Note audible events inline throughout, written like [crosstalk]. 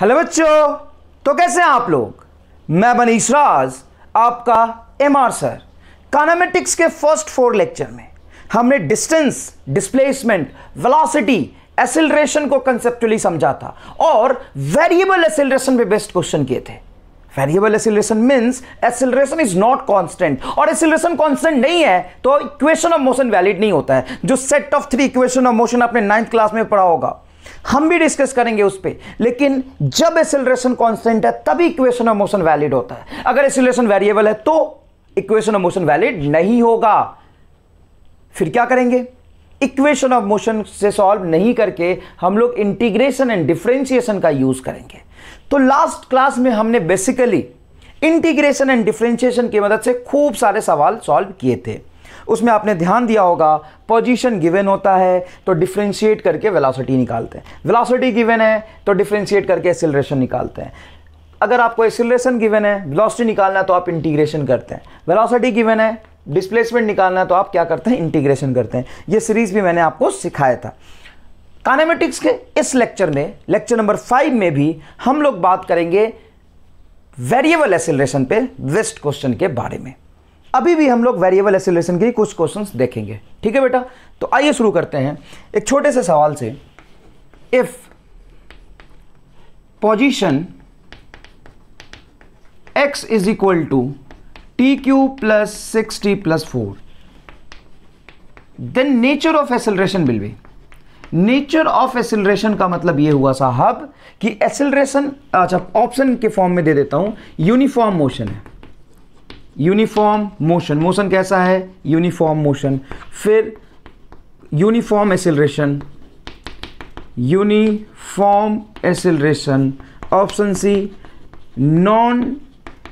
hello बच्चों तो कैसे हैं आप लोग मैं मनीष राज आपका एम आर सर कानामेटिक्स के फर्स्ट फोर लेक्चर में हमने डिस्टेंस डिस्प्लेसमेंट वेलोसिटी एसिलरेशन को कंसेप्चुअली समझा था और वेरिएबल एसिलरेशन पे बेस्ट क्वेश्चन किए थे variable acceleration means acceleration is not constant और एसिलरेशन कांस्टेंट नहीं है तो इक्वेशन ऑफ मोशन वैलिड नहीं होता है जो set of three equation of motion आपने नाइन्थ क्लास में पढ़ा होगा हम भी डिस्कस करेंगे उस पर लेकिन जब एसिलेशन कॉन्स्टेंट है तभी इक्वेशन ऑफ मोशन वैलिड होता है अगर एसिलेशन वेरिएबल है तो इक्वेशन ऑफ मोशन वैलिड नहीं होगा फिर क्या करेंगे इक्वेशन ऑफ मोशन से सॉल्व नहीं करके हम लोग इंटीग्रेशन एंड डिफ्रेंशिएशन का यूज करेंगे तो लास्ट क्लास में हमने बेसिकली इंटीग्रेशन एंड डिफ्रेंशिएशन की मदद से खूब सारे सवाल सॉल्व किए थे उसमें आपने ध्यान दिया होगा पोजीशन गिवन होता है तो डिफ्रेंशिएट करके वेलासिटी निकालते हैं वेलासिटी गिवन है तो डिफ्रेंशिएट करके एसिलरेशन निकालते हैं अगर आपको एक्सिलेशन गिवन है वेलोसिटी निकालना है तो आप इंटीग्रेशन करते हैं वेलासिटी गिवन है डिस्प्लेसमेंट निकालना है तो आप क्या करते हैं इंटीग्रेशन करते हैं ये सीरीज़ भी मैंने आपको सिखाया था कानेमेटिक्स के इस लेक्चर में लेक्चर नंबर फाइव में भी हम लोग बात करेंगे वेरिएबल एसिलेशन पे वेस्ट क्वेश्चन के बारे में अभी भी हम लोग वेरिएबल एसेलेशन के कुछ क्वेश्चंस देखेंगे ठीक है बेटा तो आइए शुरू करते हैं एक छोटे से सवाल से if position x is equal to t cube plus six t plus four then nature of acceleration will be nature of acceleration का मतलब यह हुआ साहब कि एसिलेशन अच्छा ऑप्शन के फॉर्म में दे देता हूं यूनिफॉर्म मोशन है यूनिफॉर्म मोशन मोशन कैसा है यूनिफॉर्म मोशन फिर uniform acceleration uniform acceleration option C non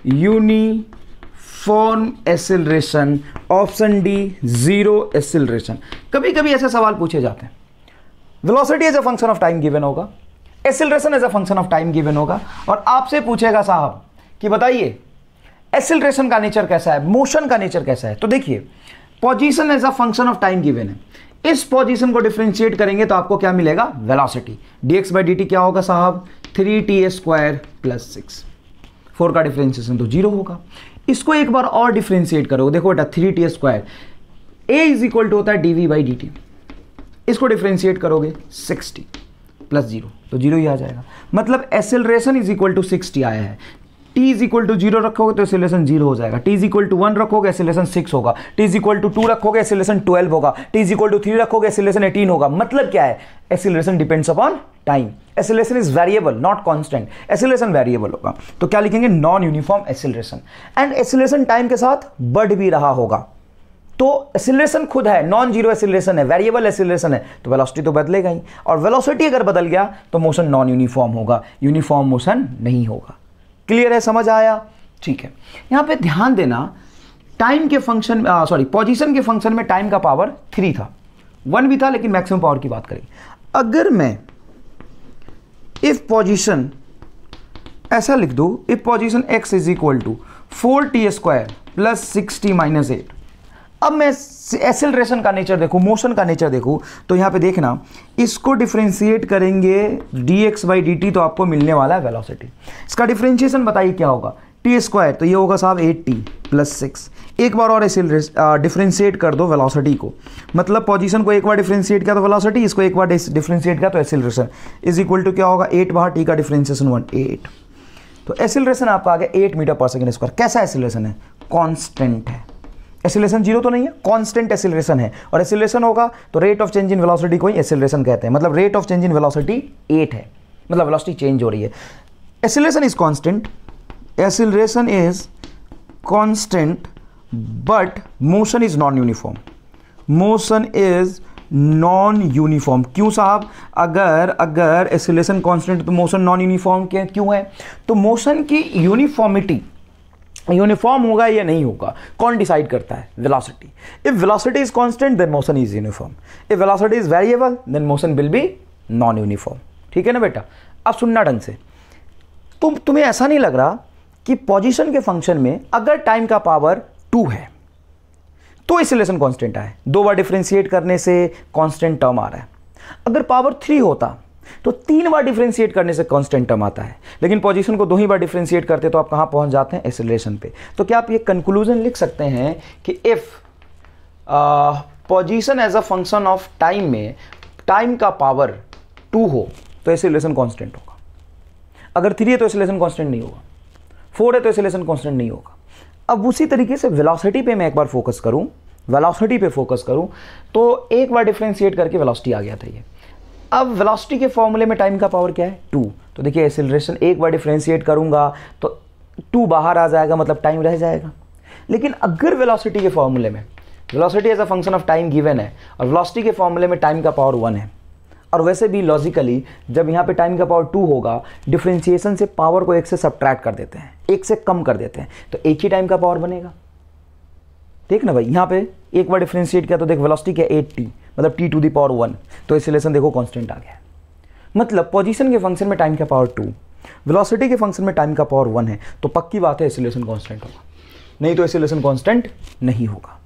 uniform acceleration option D zero acceleration कभी कभी ऐसे सवाल पूछे जाते हैं velocity as a function of time given होगा acceleration as a function of time given होगा और आपसे पूछेगा साहब कि बताइए एसिलरेशन का नेचर कैसा है मोशन का नेचर कैसा है तो देखिए position as a function of time given है इस पोजिशन को डिफ्रेंशिएट करेंगे तो आपको क्या मिलेगा वेलोसिटी dx बाई डी क्या होगा साहब three t square plus six four का डिफ्रेंशिएशन तो जीरो होगा इसको एक बार और डिफ्रेंशिएट करो देखो बेटा three t square a is equal to होता है d v by d t इसको डिफ्रेंशिएट करोगे सिक्सटी प्लस जीरो तो जीरो ही आ जाएगा मतलब acceleration is equal to sixty आया है t is equal to zero रखोगे तो एसिलेशन जीरो हो जाएगा t is equal to one रखोगे एसिलेशन सिक्स होगा t's is equal to two रखोगे एसिलेशन ट्वेल्व होगा t is equal to three रखोगे एसिलेशन एटीन होगा मतलब क्या है acceleration depends upon time acceleration is variable not constant acceleration variable होगा तो क्या लिखेंगे non uniform acceleration and acceleration time के साथ बढ़ भी रहा होगा तो एसिलेशन खुद है नॉन जीरो एसिलेशन है वेरिएबल एसिलेशन है तो वेलोसिटी तो बदलेगा ही और वेलोसिटी अगर बदल गया तो मोशन नॉन यूनिफॉर्म होगा यूनिफॉर्म मोशन नहीं होगा क्लियर है समझ आया ठीक है यहां पे ध्यान देना टाइम के फंक्शन सॉरी पोजीशन के फंक्शन में टाइम का पावर थ्री था वन भी था लेकिन मैक्सिमम पावर की बात करें अगर मैं इफ पोजीशन ऐसा लिख दो if position x is equal to four t square plus six t minus eight अब मैं एसेलरेशन का नेचर देखूँ मोशन का नेचर देखूँ तो यहां पे देखना इसको डिफ्रेंशिएट करेंगे d x by d t तो आपको मिलने वाला है वेलोसिटी इसका डिफ्रेंशिएशन बताइए क्या होगा टी स्क्वायर तो ये होगा साहब एट टी प्लस सिक्स एक बार और डिफ्रेंशिएट कर दो वेलोसिटी को मतलब पोजीशन को एक बार डिफ्रेंशिएट किया तो वेलोसिटी इसको एक बार डिफ्रेंशिएट किया तो एसिलरेशन इज इक्वल टू क्या होगा एट बार टी का डिफ्रेंशिएशन वन एट तो एसिलरेशन आपका आ गया eight metre per second square कैसा एसिलेशन है कॉन्स्टेंट है एसिलेशन जीरो तो नहीं है कांस्टेंट एसिलेशन है और एसिलेशन होगा तो rate of change in velocity को ही एसिलेशन कहते हैं मतलब rate of change in velocity at है मतलब वेलोसिटी चेंज हो रही है acceleration is constant acceleration is constant but motion is non uniform motion is non uniform क्यों साहब अगर अगर एसिलेशन कॉन्स्टेंट तो मोशन नॉन यूनिफॉर्म क्यों है तो मोशन की यूनिफॉर्मिटी यूनिफॉर्म होगा या नहीं होगा कौन डिसाइड करता है velocity if velocity is constant then motion is uniform if velocity is variable then motion will be non uniform ठीक है ना बेटा अब सुनना ढंग से तुम तुम्हें ऐसा नहीं लग रहा कि पोजीशन के फंक्शन में अगर टाइम का पावर टू है तो इंसलेशन कॉन्स्टेंट आए दो बार डिफ्रेंशिएट करने से कॉन्स्टेंट टर्म आ रहा है अगर पावर थ्री होता तो तीन बार डिफ्रेंशिएट करने से कांस्टेंट टर्म आता है लेकिन पोजीशन को दो ही बार डिफ्रेंशिएट करते तो आप कहाँ पहुँच जाते हैं एसिलेशन पे तो क्या आप ये कंक्लूजन लिख सकते हैं कि if position as a function of time में टाइम का पावर टू हो तो एसिलेशन कॉन्स्टेंट होगा अगर थ्री है तो एसिलेशन कॉन्स्टेंट नहीं होगा फोर है तो एसिलेशन कॉन्स्टेंट नहीं होगा अब उसी तरीके से वेलासिटी पे मैं एक बार फोकस करूँ वेलासिटी पे फोकस करूँ तो एक बार डिफ्रेंशिएट करके वेलासिटी आ गया था ये अब वेलोसिटी के फॉर्मूले में टाइम का पावर क्या है टू तो देखिए एसिलरेशन एक बार डिफ्रेंशिएट करूँगा तो टू बाहर आ जाएगा मतलब टाइम रह जाएगा लेकिन अगर वेलोसिटी के फॉर्मूले में velocity as a function of time given है और वेलोसिटी के फॉर्मूले में टाइम का पावर वन है और वैसे भी लॉजिकली जब यहाँ पे टाइम का पावर टू होगा डिफ्रेंशिएशन से पावर को एक से सब्ट्रैक्ट कर देते हैं एक से कम कर देते हैं तो एक ही टाइम का पावर बनेगा ठीक ना भाई यहाँ पे एक बार डिफ्रेंशिएट किया तो देख वेलोसिटी क्या एट टी मतलब t to the power one तो इस रिलेशन देखो कॉन्स्टेंट आ गया मतलब पोजिशन के फंक्शन में टाइम का पावर टू वेलोसिटी के फंक्शन में टाइम का पावर वन है तो पक्की बात है एसिलेशन कॉन्स्टेंट होगा नहीं तो एसिलेशन कॉन्स्टेंट नहीं होगा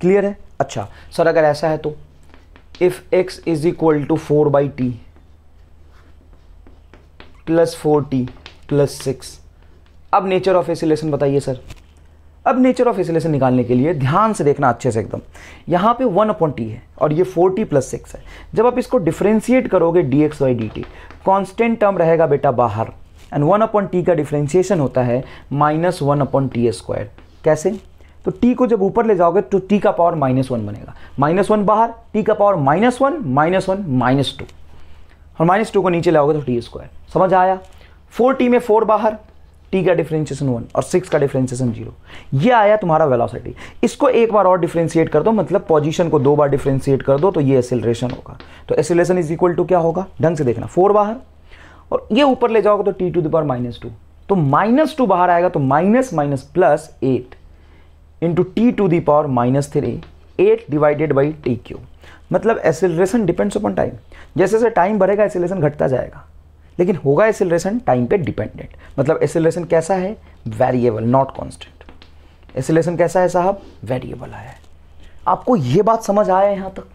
क्लियर है अच्छा सर अगर ऐसा है तो if x is equal to four by t plus four t plus six अब नेचर ऑफ एसिलेशन बताइए सर अब नेचर ऑफ एसिलेशन निकालने के लिए ध्यान से देखना अच्छे से एकदम यहाँ पे वन अपॉन टी है और ये फोर टी प्लस सिक्स है जब आप इसको डिफ्रेंशिएट करोगे d x by d t constant term रहेगा बेटा बाहर एंड वन अपॉन टी का डिफ्रेंशिएशन होता है minus one upon t square कैसे तो टी को जब ऊपर ले जाओगे तो टी का पावर माइनस वन बनेगा माइनस वन बाहर टी का power minus one minus one minus two और माइनस टू को नीचे लाओगे तो टी स्क्वायर समझ आया फोर टी में फोर बाहर टी का डिफरेंशिएशन वन और सिक्स का डिफरेंशिएशन जीरो ये आया तुम्हारा वेलोसिटी इसको एक बार और डिफ्रेंशिएट कर दो मतलब पोजीशन को दो बार डिफरेंशिएट कर दो तो ये एसिलेशन होगा तो एसिलेशन इज इक्वल टू क्या होगा ढंग से देखना फोर बाहर और ये ऊपर ले जाओगे तो t to the power minus two तो माइनस टू बाहर आएगा तो minus minus plus eight into t to the power minus three eight divided by t cube मतलब एसिलेशन डिपेंड्स अपॉन टाइम जैसे जैसे टाइम बढ़ेगा एसिलेशन घटता जाएगा लेकिन होगा एसिलेशन टाइम पे डिपेंडेंट मतलब एसिलेशन कैसा है वेरिएबल नॉट कॉन्स्टेंट एसिलेशन कैसा है साहब वेरिएबल है आपको ये बात समझ आया यहां तक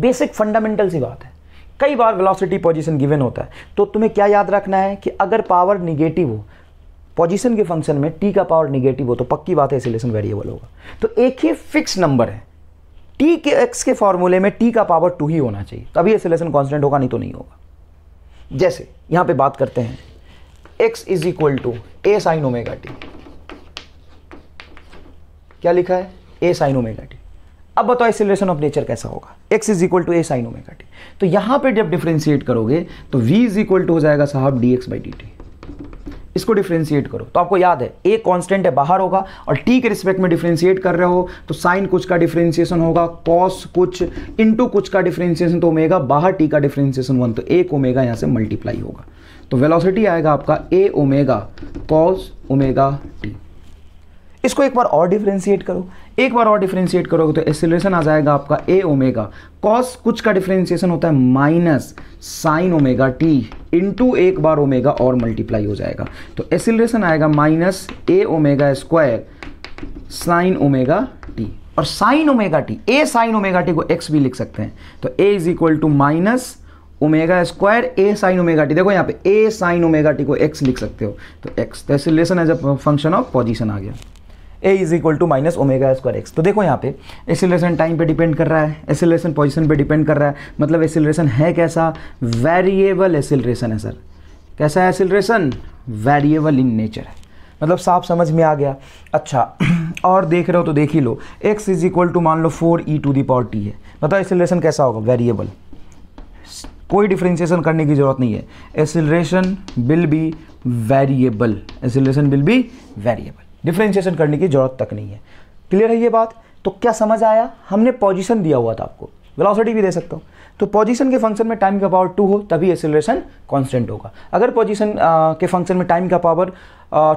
बेसिक फंडामेंटल सी बात है कई बार वेलोसिटी पोजीशन गिवन होता है तो तुम्हें क्या याद रखना है कि अगर पावर निगेटिव हो पोजीशन के फंक्शन में टी का पावर निगेटिव हो तो पक्की बात है एसिलेशन वेरिएबल होगा तो एक ही फिक्स नंबर है टी के एक्स के फॉर्मूले में टी का पावर टू ही होना चाहिए तभी एसिलेशन कॉन्स्टेंट होगा नहीं तो नहीं होगा जैसे यहां पे बात करते हैं x is equal to A sine omega t क्या लिखा है ए साइन ओमेगा टी अब बताओ एक्सेलरेशन ऑफ नेचर कैसा होगा x is equal to A sine omega t तो यहां पे जब डिफ्रेंशिएट करोगे तो v इज इक्वल टू हो जाएगा साहब d x by d t इसको डिफ्रेंशिएट करो तो आपको याद है ए कांस्टेंट है बाहर होगा और टी के रिस्पेक्ट में डिफ्रेंशिएट कर रहे हो तो साइन कुछ का डिफ्रेंशिएशन होगा कॉस कुछ इंटू कुछ का डिफ्रेंशिएशन तो ओमेगा बाहर टी का डिफ्रेंशिएशन वन तो एक ओमेगा यहाँ से मल्टीप्लाई होगा तो वेलोसिटी आएगा आपका A omega cos omega t इसको एक बार और डिफ्रेंशिएट करो एक बार और डिफ्रेंशिएट करोगे तो एसिलेशन आ जाएगा आपका ए ओमेगा कॉस कुछ का डिफ्रेंशिएशन होता है minus sine omega t into एक बार ओमेगा और मल्टीप्लाई हो जाएगा तो एसिलेशन आएगा minus A omega square sine omega t और sine omega t A sine omega t को एक्स भी लिख सकते हैं तो a is equal to minus omega square A sine omega t देखो यहाँ पे ए साइन ओमेगा टी को एक्स लिख सकते हो तो एक्स तो ऐसे as a function of position आ गया a is equal to minus omega square x तो देखो यहाँ पे एसिलेशन टाइम पे डिपेंड कर रहा है एसिलेशन पोजिशन पे डिपेंड कर रहा है मतलब एसिलेशन है कैसा वेरिएबल एसिलेशन है सर कैसा है एसिलेशन वेरिएबल इन नेचर है मतलब साफ समझ में आ गया अच्छा [clears throat] और देख रहे हो तो देख ही लो एक्स इज इक्वल टू मान लो four e to the power t है बताओ एसिलेशन कैसा होगा वेरिएबल कोई डिफ्रेंशिएशन करने की ज़रूरत नहीं है acceleration will be variable acceleration will be variable differentiation करने की ज़रूरत तक नहीं है क्लियर है ये बात तो क्या समझ आया हमने पोजिशन दिया हुआ था आपको वेलोसिटी भी दे सकता हूँ तो पोजिशन के फंक्शन में टाइम का पावर टू हो तभी एसिलेशन कॉन्स्टेंट होगा अगर पोजिशन के फंक्शन में टाइम का पावर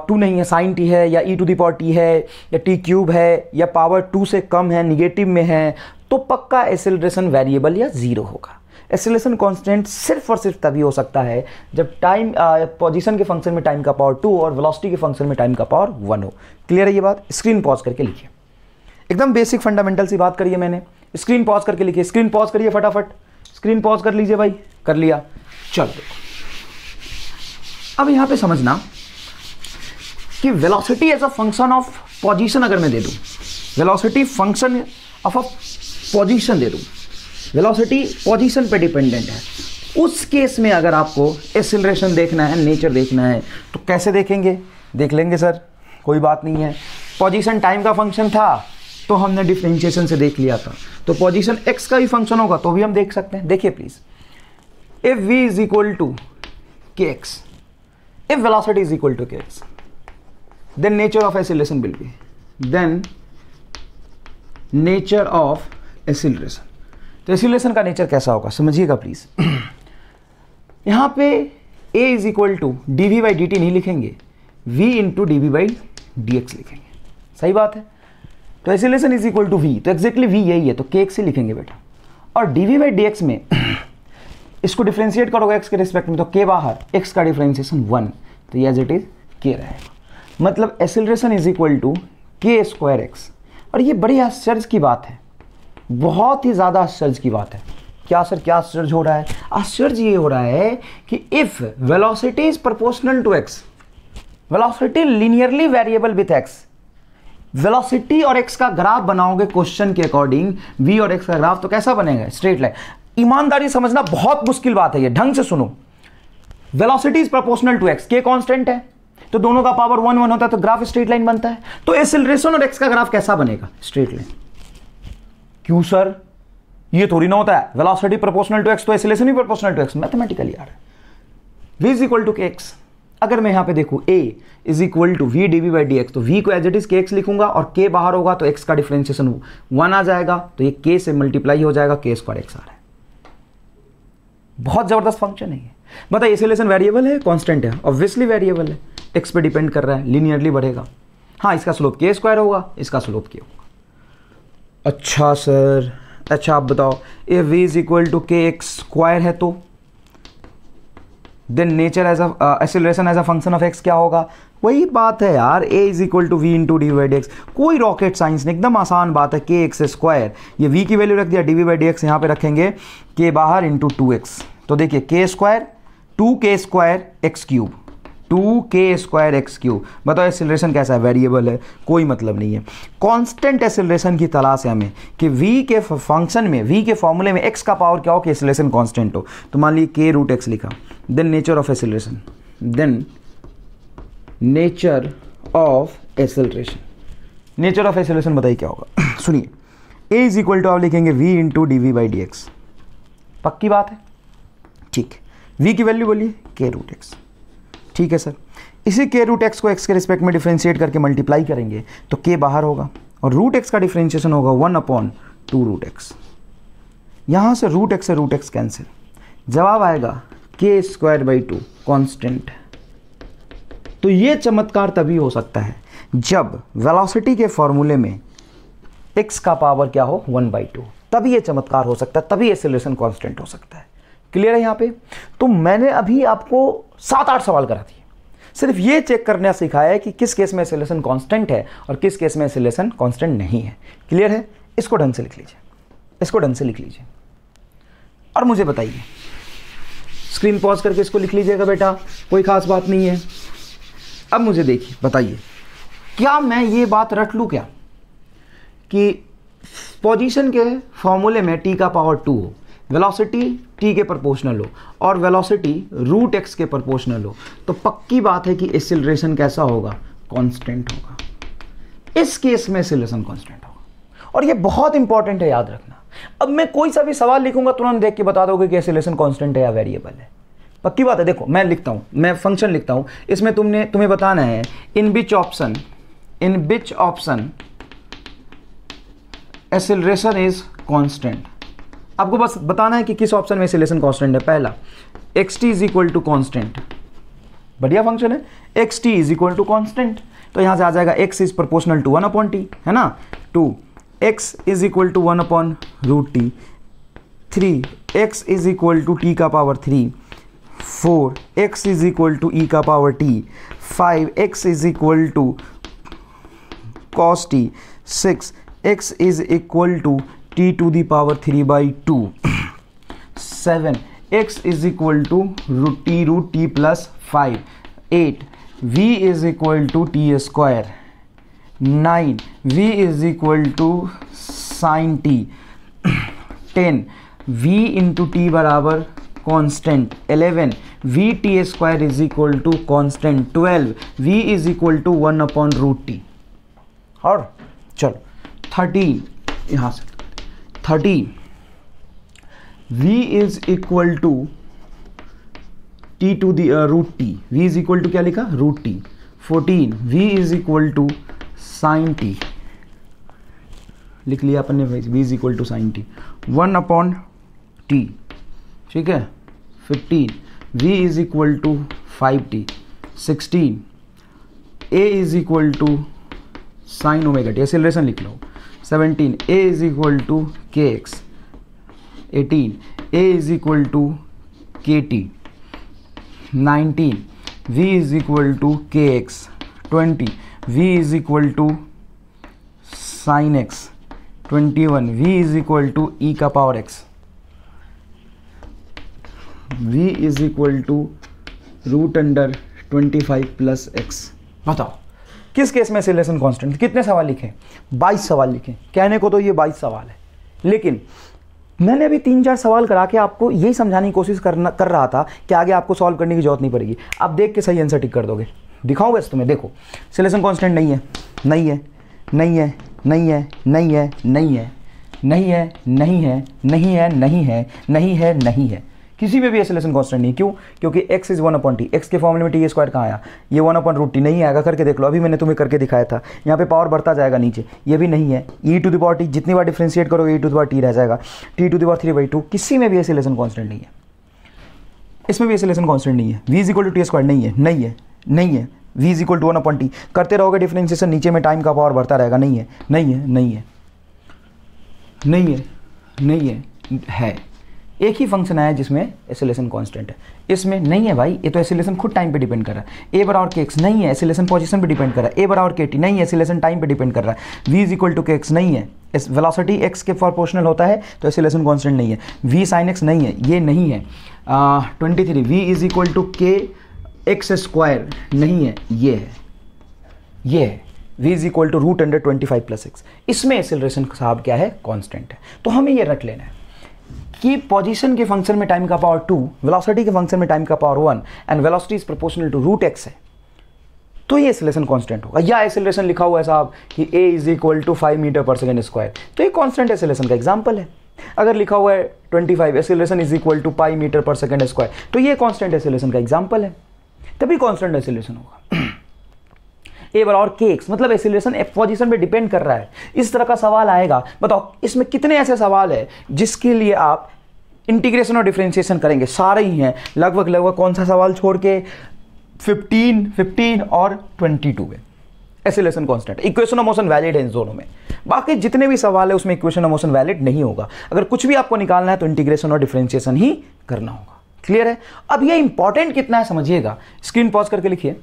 टू नहीं है साइन टी है या e to the power t है या टी क्यूब है या पावर टू से कम है निगेटिव में है तो पक्का एसिलेशन वेरिएबल या ज़ीरो होगा एसिलेशन कॉन्स्टेंट सिर्फ और सिर्फ तभी हो सकता है जब टाइम पोजिशन के फंक्शन में टाइम का पावर टू और वेलोसिटी के फंक्शन में टाइम का पावर वन हो क्लियर है ये बात स्क्रीन पॉज करके लिखिए एकदम बेसिक फंडामेंटल सी बात करिए मैंने स्क्रीन पॉज करके लिखिए स्क्रीन पॉज करिए फटाफट स्क्रीन पॉज कर लीजिए भाई कर लिया चलो अब यहाँ पे समझना कि velocity as a function of position अगर मैं दे दूँ velocity function of a position दे दूँ वेलोसिटी पोजीशन पे डिपेंडेंट है उस केस में अगर आपको एक्सिलेशन देखना है नेचर देखना है तो कैसे देखेंगे देख लेंगे सर कोई बात नहीं है पोजीशन टाइम का फंक्शन था तो हमने डिफ्रेंशिएशन से देख लिया था तो पोजीशन एक्स का भी फंक्शन होगा तो भी हम देख सकते हैं देखिए please if v is equal to k x if velocity is equal to k x then nature of acceleration will be then nature of acceleration तो रेसिलेशन का नेचर कैसा होगा समझिएगा प्लीज़ [clears throat] यहाँ पे a is equal to d v by d t नहीं लिखेंगे v into d v by d x लिखेंगे सही बात है तो acceleration is equal to v तो एक्जैक्टली v यही है तो के एक्स ही लिखेंगे बेटा और d v by d x में [clears throat] इसको डिफ्रेंशिएट करोगे x के रिस्पेक्ट में तो k बाहर x का डिफ्रेंशिएशन वन तो ये एज इट इज k रहेगा मतलब acceleration is equal to k square x और ये बड़ी आश्चर्य की बात है बहुत ही ज़्यादा आश्चर्य की बात है क्या सर क्या आश्चर्य हो रहा है आश्चर्य ये हो रहा है कि if velocity is proportional to x velocity linearly variable with x velocity और एक्स का ग्राफ बनाओगे क्वेश्चन के अकॉर्डिंग वी और एक्स का ग्राफ तो कैसा बनेगा स्ट्रेट लाइन ईमानदारी समझना बहुत मुश्किल बात है ये ढंग से सुनो velocity is proportional to x k constant है तो दोनों का पावर वन वन होता है तो ग्राफ स्ट्रेट लाइन बनता है तो एसिलेशन और एक्स का ग्राफ कैसा बनेगा स्ट्रेट लाइन क्यों सर ये थोड़ी ना होता है वेलोसिटी प्रोपोर्शनल टू एक्स तो एसिलेशन भी प्रोपोर्शनल टू एक्स मैथमेटिकली यार v is equal to k x अगर मैं यहां पे देखूँ a is equal to v d v by d x तो v को as it is k x लिखूंगा और k बाहर होगा तो x का डिफरेंशिएशन वन आ जाएगा तो ये k से मल्टीप्लाई हो जाएगा के स्क्वायर एक्स आ रहा है बहुत ज़बरदस्त फंक्शन है ये बताइए एसिलेशन वेरिएबल है कॉन्स्टेंट है ऑब्वियसली वेरिएबल है एक्स पे डिपेंड कर रहा है लीनियरली बढ़ेगा हाँ इसका स्लोप के स्क्वायर होगा इसका स्लोप के होगा अच्छा सर अच्छा आप बताओ a v is equal to k x square है तो then nature as a acceleration as a function of x क्या होगा वही बात है यार a is equal to v into d Y d x कोई रॉकेट साइंस नहीं एकदम आसान बात है के एक्स स्क्वायर ये वी की वैल्यू रख दिया d v by d x यहाँ पर रखेंगे के बाहर इंटू टू एक्स तो देखिए k square two k square x cube two k square x cube बताओ एसिलेशन कैसा है वेरिएबल है कोई मतलब नहीं है कांस्टेंट एसिलेशन की तलाश है हमें कि वी के फंक्शन में वी के फॉर्मूले में एक्स का पावर क्या हो कि एसिलेशन कांस्टेंट हो तो मान लीजिए के रूट एक्स लिखा then nature of acceleration then nature of acceleration nature of acceleration बताइए क्या होगा [coughs] सुनिए ए इज इक्वल टू आप लिखेंगे v into d v by d x पक्की बात है ठीक वी की वैल्यू बोलिए के रूट एक्स ठीक है सर इसी के रूट एक्स को एक्स के रिस्पेक्ट में डिफ्रेंशिएट करके मल्टीप्लाई करेंगे तो के बाहर होगा और रूट एक्स का डिफ्रेंशिएशन होगा one upon two root x यहाँ से रूट एक्स से रूट एक्स कैंसिल जवाब आएगा के स्क्वायर बाई टू कॉन्स्टेंट तो ये चमत्कार तभी हो सकता है जब वेलोसिटी के फॉर्मूले में एक्स का पावर क्या हो वन बाई टू तभी यह चमत्कार हो सकता है तभी एसिलेशन कॉन्स्टेंट हो सकता है क्लियर है यहाँ पे तो मैंने अभी आपको सात आठ सवाल करा दिए सिर्फ ये चेक करना सिखाया है कि किस केस में एसिलेशन कांस्टेंट है और किस केस में एसिलेशन कांस्टेंट नहीं है क्लियर है इसको ढंग से लिख लीजिए इसको ढंग से लिख लीजिए और मुझे बताइए स्क्रीन पॉज करके इसको लिख लीजिएगा बेटा कोई ख़ास बात नहीं है अब मुझे देखिए बताइए क्या मैं ये बात रट लूँ क्या कि पोजीशन के फॉर्मूले में टी का पावर टू हो वेलोसिटी टी के प्रपोर्शनल हो और वेलोसिटी रूट एक्स के प्रपोर्शनल हो तो पक्की बात है कि एक्सिलेशन कैसा होगा कांस्टेंट होगा इस केस में एक्सिलेशन कांस्टेंट होगा और ये बहुत इंपॉर्टेंट है याद रखना अब मैं कोई सा भी सवाल लिखूंगा तुरंत देख के बता दोगे कि एक्सिलेशन कॉन्स्टेंट है या वेरिएबल है पक्की बात है देखो मैं लिखता हूँ मैं फंक्शन लिखता हूँ इसमें तुमने तुम्हें बताना है in which option in which option acceleration is constant आपको बस बताना है कि किस ऑप्शन में सिलेशन कॉन्स्टेंट है पहला x t is equal to constant बढ़िया फंक्शन है x t is equal to constant तो यहां से आ जाएगा x is proportional to one upon t है ना two x is equal to one upon root t three x is equal to t का power three four x is equal to e का power t five x is equal to cos t six x is equal to t to the power three by two seven x is equal to root t root t plus five eight v is equal to t square nine v is equal to sine t ten v into t बराबर constant eleven v t square is equal to constant twelve v is equal to one upon root t और चलो thirteen यहाँ से thirteen v is equal to t to the root t v is equal to क्या लिखा root t fourteen v is equal to sine t लिख लिया अपन ने v is equal to sine t one upon t ठीक है fifteen v is equal to five t sixteen a is equal to sine omega t acceleration लिख लो seventeen a is equal to k x eighteen a is equal to k t nineteen v is equal to k x twenty v is equal to sine x twenty one v is equal to e का power x v is equal to root under twenty five plus x बताओ किस case में सिलेशन constant कितने सवाल लिखे 22 सवाल लिखे कहने को तो ये 22 सवाल है लेकिन मैंने अभी तीन चार सवाल करा के आपको यही समझाने की कोशिश करना कर रहा था कि आगे आपको सॉल्व करने की जरूरत नहीं पड़ेगी आप देख के सही आंसर टिक कर दोगे दिखाऊँ बस तुम्हें देखो सिलेशन कॉन्स्टेंट नहीं है नहीं है नहीं है नहीं है नहीं है नहीं है नहीं है नहीं है नहीं है नहीं है नहीं है नहीं है नहीं है किसी में भी एसोलेशन कॉन्स्टेंट नहीं क्यों क्योंकि x is one upon t x के फॉर्मूले में टी स्क्वायर कहाँ आया ये वन अपॉइंट रूट टी नहीं आएगा करके देख लो अभी मैंने तुम्हें करके दिखाया था यहाँ पे पावर बढ़ता जाएगा नीचे ये भी नहीं है ई टू पावर टी जितनी बार डिफ्रेंशिएट करोगे ई टू दी टी रह जाएगा t to the power three by two किसी में भी एसोलेशन कॉन्स्टेंट नहीं है इसमें भी एसोलेशन कॉन्स्टेंट नहीं है v is equal to t square नहीं है नहीं है नहीं है v is equal to one upon t करते रहोगे डिफ्रेंशिएशन नीचे में टाइम का पावर बढ़ता रहेगा नहीं है नहीं है नहीं है नहीं है नहीं है है एक ही फंक्शन आया जिसमें एसोलेशन कांस्टेंट है इसमें नहीं है भाई ये तो एसोलेशन खुद टाइम पे डिपेंड कर रहा है ए बराबर के एक्स नहीं है एसोलेशन पोजीशन पे डिपेंड कर रहा है ए बराबर के टी नहीं है एसोलेशन टाइम पे डिपेंड कर रहा है v is equal to k x नहीं है इस वेलोसिटी एक्स के प्रोपोर्शनल होता है तो एसोलेशन कॉन्स्टेंट नहीं है वी साइन एक्स नहीं है ये नहीं है twenty three v is equal to k x square नहीं है ये है ये है v is equal to root under twenty five plus x इसमें एसेलरेशन साहब क्या है कॉन्स्टेंट है तो हमें ये रट लेना है कि पोजीशन के फंक्शन में टाइम का पावर टू वेलोसिटी के फंक्शन में टाइम का power one and velocity is proportional to root x है तो ये एसिलेशन कांस्टेंट होगा या एसिलेशन लिखा हुआ है साहब कि a is equal to five metre per second square तो ये कांस्टेंट एसिलेशन का एग्जाम्पल है अगर लिखा हुआ है twenty five acceleration is equal to pi metre per second square तो ये कांस्टेंट एसिलेशन का एग्जाम्पल है तभी कांस्टेंट एसिलेशन होगा ए बराबर के एक्स मतलब एक्सिलेशन एक्स पोजिशन पर डिपेंड कर रहा है इस तरह का सवाल आएगा बताओ इसमें कितने ऐसे सवाल है जिसके लिए आप इंटीग्रेशन और डिफ्रेंशिएशन करेंगे सारे ही हैं लगभग लगभग कौन सा सवाल छोड़ के फिफ्टीन फिफ्टीन और 22 में acceleration constant equation of motion valid है इन दोनों में बाकी जितने भी सवाल है उसमें इक्वेशन ऑफ मोशन वैलिड नहीं होगा अगर कुछ भी आपको निकालना है तो इंटीग्रेशन और डिफ्रेंशिएशन ही करना होगा क्लियर है अब ये इंपॉर्टेंट कितना है समझिएगा स्क्रीन पॉज करके लिखिए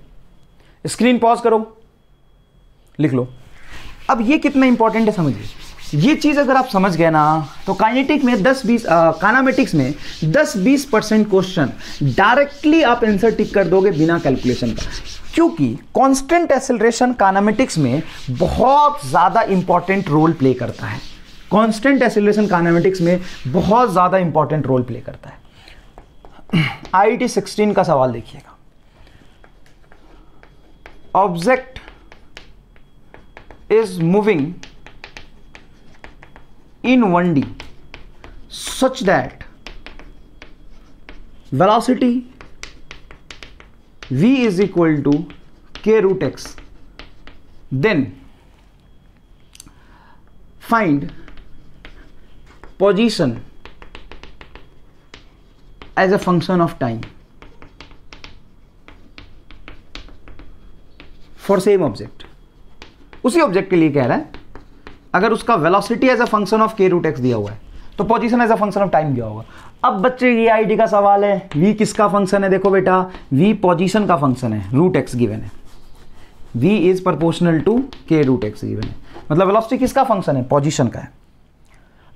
स्क्रीन पॉज करो लिख लो अब ये कितना इंपॉर्टेंट है समझिए ये चीज़ अगर आप समझ गए ना तो काइनेटिक में 10 20 कानामेटिक्स में 10 20 परसेंट क्वेश्चन डायरेक्टली आप आंसर टिक कर दोगे बिना कैलकुलेशन का क्योंकि कांस्टेंट एसेलरेशन कानामेटिक्स में बहुत ज़्यादा इंपॉर्टेंट रोल प्ले करता है कांस्टेंट एसेलरेशन कानामेटिक्स में बहुत ज़्यादा इंपॉर्टेंट रोल प्ले करता है आई टी सिक्सटीन का सवाल देखिएगा object is moving in 1D such that velocity v is equal to k root x then find position as a function of time for same object उसी ऑब्जेक्ट के लिए कह रहा है अगर उसका velocity as a function of k root x दिया हुआ है तो position as a function of time दिया होगा अब बच्चे ये आईडी का सवाल है वी किसका फंक्शन है देखो बेटा वी पोजीशन का फंक्शन है रूट एक्स गिवन है v is proportional to k root x given है मतलब वेलोसिटी किसका फंक्शन है पोजीशन का है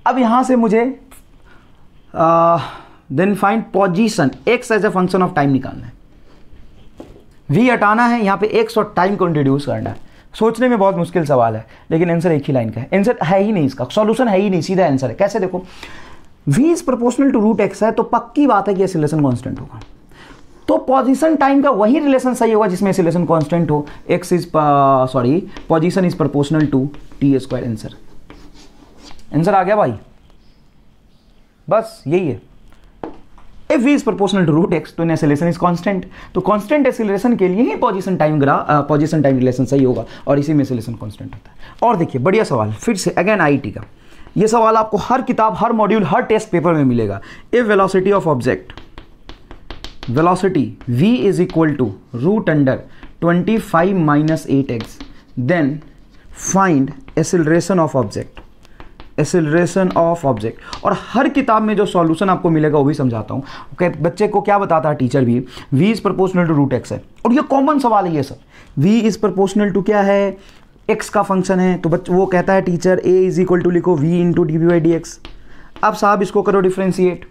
अब यहां से मुझे then find position x as a function of time निकालना है वी हटाना है यहाँ पे एक सौ टाइम को इंट्रोड्यूस करना है सोचने में बहुत मुश्किल सवाल है लेकिन आंसर एक ही लाइन का है आंसर है ही नहीं इसका सॉल्यूशन है ही नहीं सीधा आंसर है कैसे देखो v is proportional to root x है तो पक्की बात है कि इस कॉन्स्टेंट होगा तो पोजीशन टाइम का वही रिलेशन सही होगा जिसमें सिलेशन कॉन्स्टेंट हो x is sorry position is proportional to t square answer answer आ गया भाई बस यही है if v is proportional to root x तो एसेलेशन इज कॉन्स्टेंट तो कॉन्स्टेंट एसेलेशन के लिए ही पॉजिशन टाइम ग्रा पॉजिशन टाइम रिलेशन सही होगा और इसी में एसेलेशन कॉन्स्टेंट होता है और देखिए बढ़िया सवाल फिर से अगेन आई का ये सवाल आपको हर किताब हर मॉड्यूल हर टेस्ट पेपर में मिलेगा a velocity of object velocity v is equal to root under twenty five minus eight x then find acceleration of object acceleration of object और हर किताब में जो सॉल्यूशन आपको मिलेगा वो भी समझाता हूँ okay, बच्चे को क्या बताता है टीचर भी v is proportional to root x है और ये कॉमन सवाल है ये sir v is proportional to क्या है एक्स का फंक्शन है तो बच्चे वो कहता है teacher a is equal to लिखो v to d v by d x अब साहब इसको करो डिफ्रेंशिएट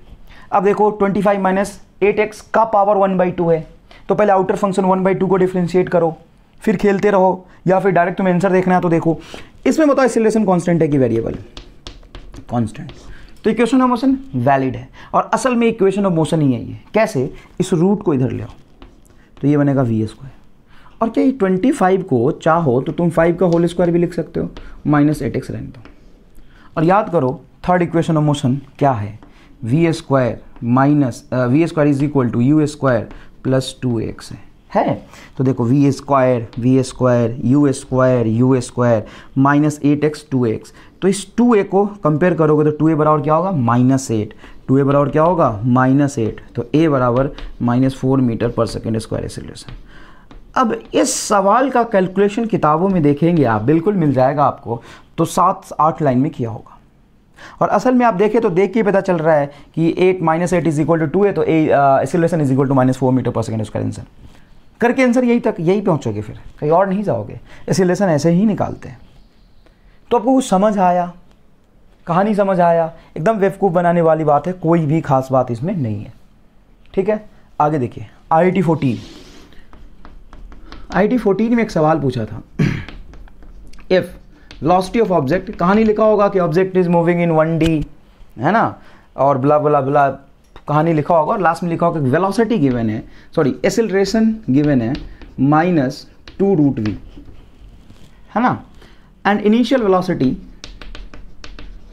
अब देखो twenty five minus eight x का पावर वन बाई टू है तो पहले outer function one by two को डिफ्रेंशिएट करो फिर खेलते रहो या फिर डायरेक्ट तुम्हें आंसर देखना है तो देखो इसमें बताओ एसिलेशन कॉन्स्टेंट है कि वेरिएबल है कॉन्स्टेंट तो इक्वेशन ऑफ मोशन वैलिड है और असल में इक्वेशन ऑफ मोशन ही है ये कैसे इस रूट को इधर ले आओ तो ये बनेगा वी स्क्वायर और क्या ये ट्वेंटी फाइव को चाहो तो तुम फाइव का होल स्क्वायर भी लिख सकते हो माइनस एट एक्स रहने दो और याद करो थर्ड इक्वेशन ऑफ मोशन क्या है v square minus v square is equal to u square plus two x है है तो देखो v square v square u square u square minus eight x two x तो इस टू ए को compare करोगे तो टू ए बराबर क्या होगा माइनस एट टू ए बराबर क्या होगा माइनस एट तो ए बराबर minus four metre per second square acceleration अब इस सवाल का कैलकुलेशन किताबों में देखेंगे आप बिल्कुल मिल जाएगा आपको तो सात आठ लाइन में किया होगा और असल में आप देखें तो देख के पता चल रहा है कि eight minus eight is equal to two a तो acceleration is equal to minus four metre per second square answer करके आंसर यही तक यही पहुंचोगे फिर कहीं और नहीं जाओगे ऐसे लेसन ऐसे ही निकालते हैं तो आपको कुछ समझ आया कहानी समझ आया एकदम वेफकूफ बनाने वाली बात है कोई भी खास बात इसमें नहीं है ठीक है आगे देखिए I T fourteen I T fourteen में एक सवाल पूछा था इफ लॉस्टी ऑफ ऑब्जेक्ट कहानी लिखा होगा कि object is moving in one D है ना और बुला बुला बुला कहानी लिखा होगा और लास्ट में लिखा होगा वेलोसिटी गिवन है सॉरी एसिलेशन गिवन है माइनस टू रूट वी है ना and initial velocity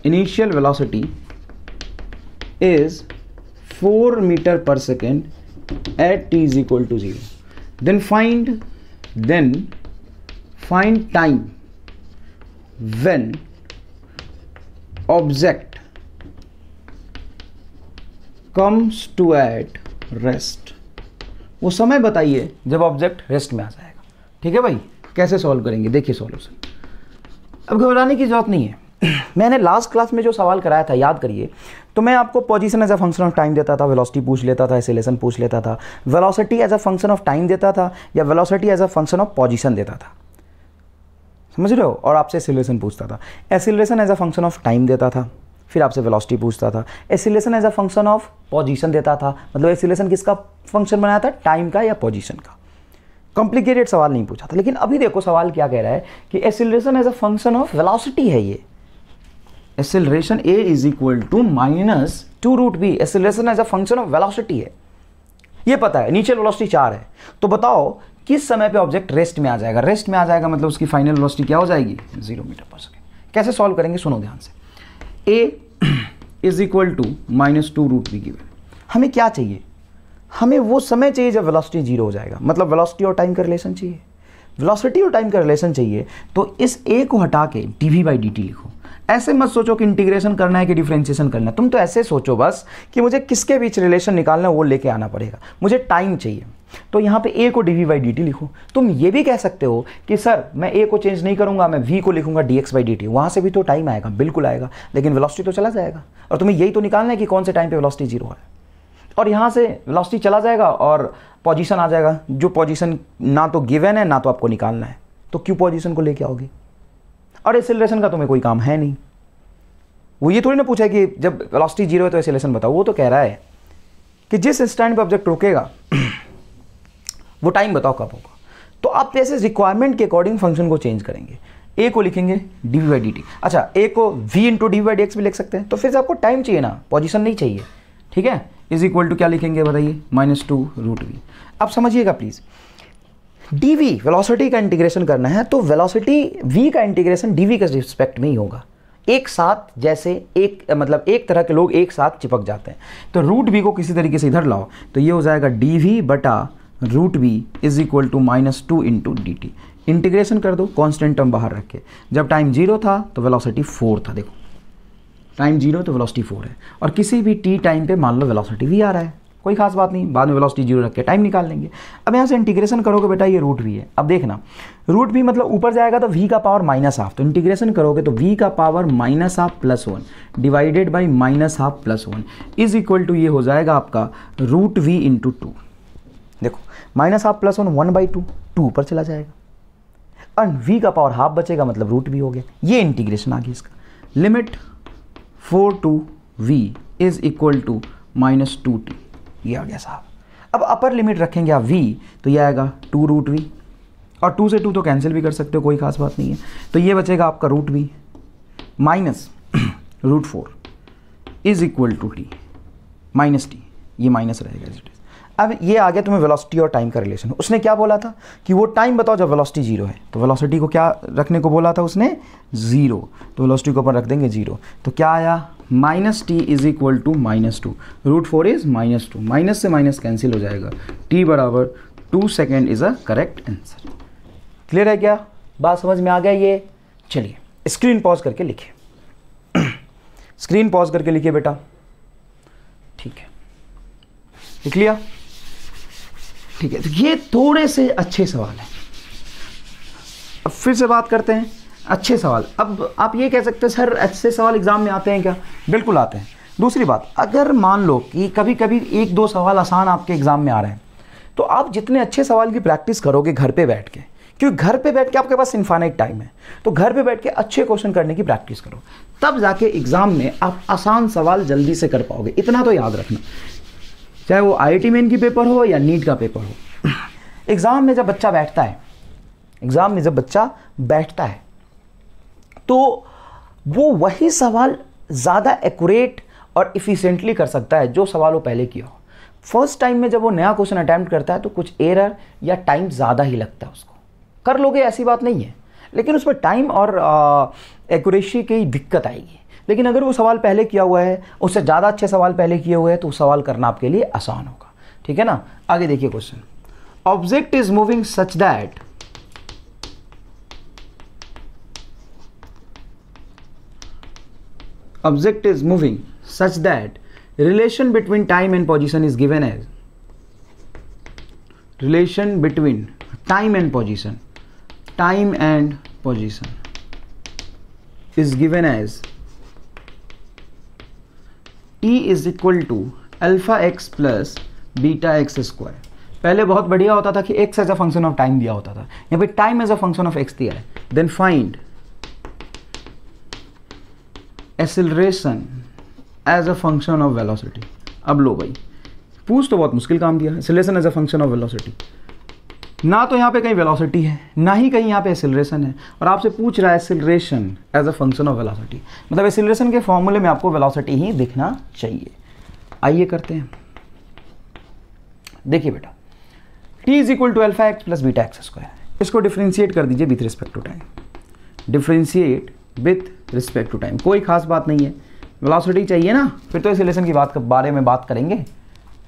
initial velocity is four metre per second at t is equal to zero then find then find time when object comes to at rest वो समय बताइए जब object rest में आ जाएगा ठीक है भाई कैसे सॉल्व करेंगे देखिए सॉल्यूशन अब घबराने की जरूरत नहीं है [clears throat] मैंने लास्ट क्लास में जो सवाल कराया था याद करिए तो मैं आपको position as a function of time देता था वेलोसिटी पूछ लेता था एसिलेशन पूछ लेता था velocity as a function of time देता था या velocity as a function of position देता था समझ रहे हो और आपसे एसिलेशन पूछता था acceleration as a function of time देता था फिर आपसे वेलोसिटी पूछता था acceleration as a function of position देता था मतलब एसिलेशन किसका फंक्शन बनाया था टाइम का या पोजीशन का कॉम्प्लिकेटेड सवाल नहीं पूछा था लेकिन अभी देखो सवाल क्या कह रहा है कि acceleration as a function of velocity है ये acceleration a is equal to minus two root b acceleration as a function of velocity है ये पता है नीचे वेलोसिटी चार है तो बताओ किस समय पे ऑब्जेक्ट रेस्ट में आ जाएगा रेस्ट में आ जाएगा मतलब उसकी फाइनल वेलोसिटी क्या हो जाएगी जीरो मीटर पर सेकेंड कैसे सॉल्व करेंगे सुनो ध्यान से a is equal to minus two root v given हमें क्या चाहिए हमें वो समय चाहिए जब वेलोसिटी जीरो हो जाएगा मतलब वेलोसिटी और टाइम का रिलेशन चाहिए वेलोसिटी और टाइम का रिलेशन चाहिए तो इस ए को हटा के d v by d t लिखो ऐसे मत सोचो कि इंटीग्रेशन करना है कि डिफ्रेंशिएशन करना है तुम तो ऐसे सोचो बस कि मुझे किसके बीच रिलेशन निकालना है वो लेके आना पड़ेगा मुझे टाइम चाहिए तो यहाँ पे ए को d v by d t लिखो तुम ये भी कह सकते हो कि सर मैं ए को चेंज नहीं करूँगा मैं वी को लिखूंगा d x by d t वहाँ से भी तो टाइम आएगा बिल्कुल आएगा लेकिन वेलोसिटी तो चला जाएगा और तुम्हें यही तो निकालना है कि कौन से टाइम पे वेलोसिटी जीरो है और यहाँ से वेलोसिटी चला जाएगा और पोजिशन आ जाएगा जो पोजिशन ना तो गिवन है ना तो आपको निकालना है तो क्यों पोजिशन को लेके आओगे और एसिलेशन का तुम्हें कोई काम है नहीं वो ये थोड़ी ना पूछा कि जब वेलोसिटी जीरो है तो एसिलेशन बताओ वो तो कह रहा है कि जिस इंस्टेंट पर ऑब्जेक्ट रुकेगा [clears throat] वो टाइम बताओ कब होगा तो आप जैसे रिक्वायरमेंट के अकॉर्डिंग फंक्शन को चेंज करेंगे ए को लिखेंगे d v by d t अच्छा ए को v into d v d x भी लिख सकते हैं तो फिर से आपको टाइम चाहिए ना पोजीशन नहीं चाहिए ठीक है इज इक्वल टू क्या लिखेंगे बताइए माइनस टू रूट वी अब समझिएगा प्लीज़ डीवी वेलोसिटी का इंटीग्रेशन करना है तो वेलोसिटी वी का इंटीग्रेशन डीवी के रिस्पेक्ट में ही होगा एक साथ जैसे एक मतलब एक तरह के लोग एक साथ चिपक जाते हैं तो रूट वी को किसी तरीके से इधर लाओ तो ये हो जाएगा डी वी बटा root v is equal to minus two into d t integration कर दो कांस्टेंट टर्म बाहर रख के जब टाइम जीरो था तो वेलोसिटी फोर था देखो टाइम जीरो तो वेलोसिटी फोर है और किसी भी टी टाइम पर मान लो वेलोसिटी वी आ रहा है कोई खास बात नहीं बाद में वेलोसिटी जीरो रख के टाइम निकाल लेंगे अब यहाँ से इंटीग्रेशन करोगे बेटा ये रूट भी है अब देखना रूट भी मतलब ऊपर जाएगा तो वी का पावर माइनस हाफ तो इंटीग्रेशन करोगे तो वी का power minus half plus one divided by minus half plus one is equal to ये हो जाएगा आपका रूट वी इंटू टू देखो minus half plus one one by two two ऊपर चला जाएगा एंड वी का पावर हाफ बचेगा मतलब रूट भी हो गया ये इंटीग्रेशन आ गया इसका limit four to v is equal to minus two t ये आ गया साहब अब अपर लिमिट रखेंगे आप वी तो ये आएगा टू रूट वी और टू से टू तो कैंसिल भी कर सकते हो कोई खास बात नहीं है तो ये बचेगा आपका root v minus root four is equal to t minus t ये माइनस रहेगा इज इट इज अब ये आ गया तुम्हें वेलोसिटी और टाइम का रिलेशन उसने क्या बोला था कि वो टाइम बताओ जब वेलोसिटी जीरो है तो वेलोसिटी को क्या रखने को बोला था उसने ज़ीरो तो वेलोसिटी को अपन रख देंगे जीरो तो क्या आया minus t is equal to minus two root four is minus two minus से माइनस कैंसिल हो जाएगा टी बराबर two second is a correct answer clear है क्या बात समझ में आ गया ये चलिए स्क्रीन पॉज करके लिखिए स्क्रीन पॉज करके लिखिए बेटा ठीक है लिख लिया ठीक है तो ये थोड़े से अच्छे सवाल हैं अब फिर से बात करते हैं अच्छे सवाल अब आप ये कह सकते हैं सर अच्छे सवाल एग्ज़ाम में आते हैं क्या बिल्कुल आते हैं दूसरी बात अगर मान लो कि कभी कभी एक दो सवाल आसान आपके एग्ज़ाम में आ रहे हैं तो आप जितने अच्छे सवाल की प्रैक्टिस करोगे घर पे बैठ के क्योंकि घर पे बैठ के आपके पास इन्फानाइट टाइम है तो घर पे बैठ के अच्छे क्वेश्चन करने की प्रैक्टिस करो तब जाके एग्ज़ाम में आप आसान सवाल जल्दी से कर पाओगे इतना तो याद रखना चाहे वो आई आई मेन की पेपर हो या नीट का पेपर हो एग्ज़ाम में जब बच्चा बैठता है एग्ज़ाम में जब बच्चा बैठता है तो वो वही सवाल ज़्यादा एक्यूरेट और इफ़िशेंटली कर सकता है जो सवाल वो पहले किया हो फर्स्ट टाइम में जब वो नया क्वेश्चन अटैम्प्ट करता है तो कुछ एरर या टाइम ज़्यादा ही लगता है उसको कर लोगे ऐसी बात नहीं है लेकिन उसमें टाइम और एक्यूरेसी की दिक्कत आएगी लेकिन अगर वो सवाल पहले किया हुआ है उससे ज़्यादा अच्छे सवाल पहले किए हुए हैं तो सवाल करना आपके लिए आसान होगा ठीक है ना आगे देखिए question object is moving such that object is moving such that relation between time and position is given as relation between time and position time and position is given as t is equal to alpha x plus beta x square पहले बहुत बढ़िया होता था कि x as a function of time दिया होता था या फिर time as a function of x दिया है then find acceleration as a function of velocity अब लो भाई पूछ तो बहुत मुश्किल काम दिया acceleration as a function of velocity ना तो यहाँ पे कहीं वेलोसिटी है ना ही कहीं यहाँ पे एसिलरेशन है और आपसे पूछ रहा है acceleration as a function of velocity मतलब एसिलरेशन के फॉर्मूले में आपको वेलोसिटी ही दिखना चाहिए आइए करते हैं देखिए बेटा t is equal to alpha x plus beta x square इसको डिफ्रेंशिएट कर दीजिए with respect to time differentiate with respect to time कोई खास बात नहीं है वेलोसिटी चाहिए ना फिर तो एसिलेशन की बात के बारे में बात करेंगे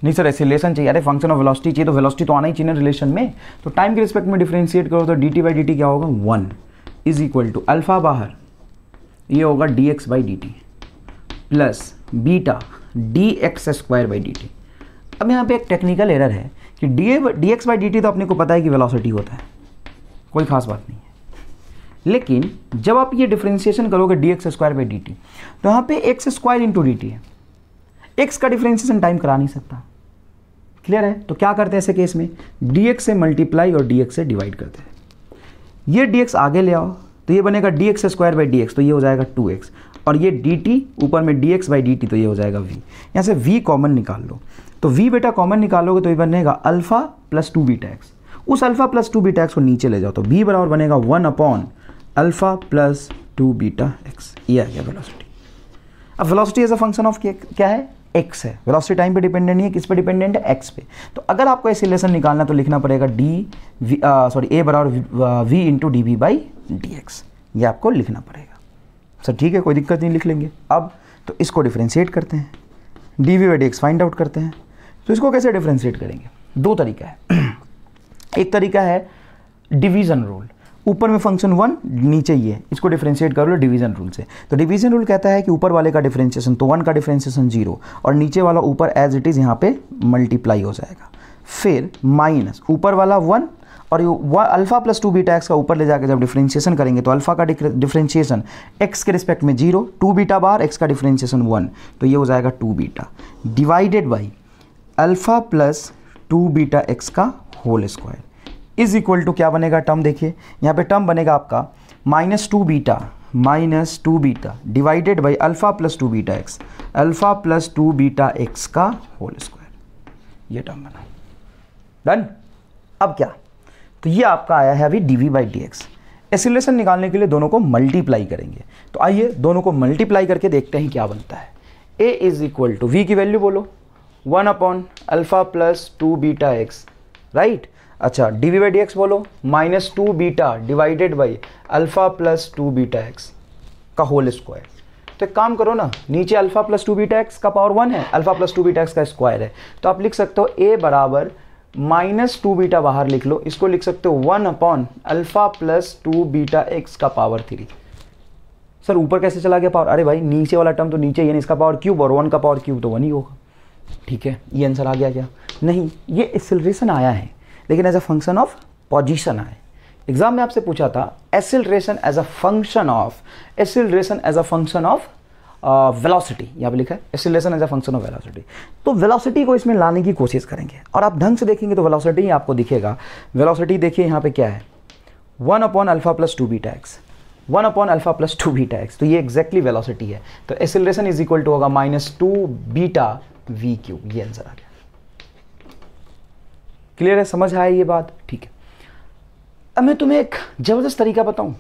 नहीं सर ऐसे रिलेशन चाहिए अरे फंक्शन ऑफ वेलोसिटी चाहिए तो वेलोसिटी तो आना ही चाहिए रिलेशन में तो टाइम के रिस्पेक्ट में डिफ्रेंशिएट करो तो d t by d t क्या होगा one is equal to alpha बाहर ये होगा d x by d t plus beta d x square by d t अब यहाँ पे एक टेक्निकल एरर है कि d d x by d t तो अपने को पता है कि वेलोसिटी होता है कोई खास बात नहीं है लेकिन जब आप ये डिफ्रेंशिएशन करोगे d x square by d t तो यहाँ पे x square into d t है एक्स का डिफ्रेंशिएशन टाइम करा नहीं सकता क्लियर है तो क्या करते हैं ऐसे केस में dx से मल्टीप्लाई और dx से डिवाइड करते हैं ये dx आगे ले आओ तो ये बनेगा d x square by d तो ये हो जाएगा टू एक्स और ये डी टी ऊपर में डी एक्स बाई डी तो ये हो जाएगा वी यहाँ से वी कॉमन निकाल लो तो वी बेटा कॉमन निकालोगे तो ये बनेगा alpha plus two beta x उस alpha plus two beta x को नीचे ले जाओ तो बी बराबर बनेगा one upon alpha plus two beta x ये आ गया वेलोसिटी अब velocity as a function of क्या है एक्स है वेलोसिटी टाइम पे डिपेंडेंट नहीं है किस पे डिपेंडेंट है एक्स पे तो अगर आपको ऐसे लेसन निकालना तो लिखना पड़ेगा डी सॉरी ए बराबर v into d v by d x ये आपको लिखना पड़ेगा सर ठीक है कोई दिक्कत नहीं लिख लेंगे अब तो इसको डिफ्रेंशिएट करते हैं d v by d x find out करते हैं तो इसको कैसे डिफ्रेंशिएट करेंगे दो तरीका है [clears throat] एक तरीका है डिवीज़न रूल ऊपर में फंक्शन वन नीचे ये इसको डिफ्रेंशिएट कर लो डिवीजन रूल से तो डिवीजन रूल कहता है कि ऊपर वाले का डिफ्रेंशिएशन तो वन का डिफ्रेंशिएशन जीरो और नीचे वाला ऊपर एज इट इज़ यहाँ पे मल्टीप्लाई हो जाएगा फिर माइनस ऊपर वाला वन और ये alpha plus two beta x का ऊपर ले जाकर जब डिफ्रेंशिएशन करेंगे तो अल्फा का डिफ्रेंशिएशन एक्स के रिस्पेक्ट में जीरो टू बीटा बार एक्स का डिफ्रेंशिएशन वन तो ये हो जाएगा two beta divided by alpha plus two beta x का whole square is equal to क्या बनेगा टर्म देखिए यहाँ पे टर्म बनेगा आपका minus two beta minus two beta divided by alpha plus two beta x alpha plus two beta x का whole square ये टर्म बना डन अब क्या तो ये आपका आया है अभी d v by d x acceleration निकालने के लिए दोनों को मल्टीप्लाई करेंगे तो आइए दोनों को मल्टीप्लाई करके देखते हैं क्या बनता है a is equal to v की वैल्यू बोलो one upon alpha plus two beta x right अच्छा d v by d x बोलो minus two beta divided by alpha plus two beta x का होल स्क्वायर तो एक काम करो ना नीचे alpha plus two beta x का पावर वन है alpha plus two beta x का स्क्वायर है तो आप लिख सकते हो ए बराबर माइनस टू बीटा बाहर लिख लो इसको लिख सकते हो one upon alpha plus two beta x का पावर थ्री सर ऊपर कैसे चला गया पावर अरे भाई नीचे वाला टर्म तो नीचे यानी इसका पावर क्यूब और वन का पावर क्यूब तो वन ही होगा ठीक है ये आंसर आ गया क्या नहीं ये एक्सेलरेशन आया है लेकिन as a function of position आए एग्जाम में आपसे पूछा था acceleration as a function of acceleration as a function of velocity यहाँ पे लिखा है acceleration as a function of velocity तो वेलोसिटी को इसमें लाने की कोशिश करेंगे और आप ढंग से देखेंगे तो वेलोसिटी आपको दिखेगा वेलोसिटी देखिए यहाँ पे क्या है one upon alpha plus two beta x one upon alpha plus two beta x तो ये एक्जैक्टली exactly वेलोसिटी है तो एसिलेशन इज इक्वल टू होगा minus two beta v cube ये आंसर आ गया क्लियर है समझ आए ये बात ठीक है अब मैं तुम्हें एक ज़बरदस्त तरीका बताऊं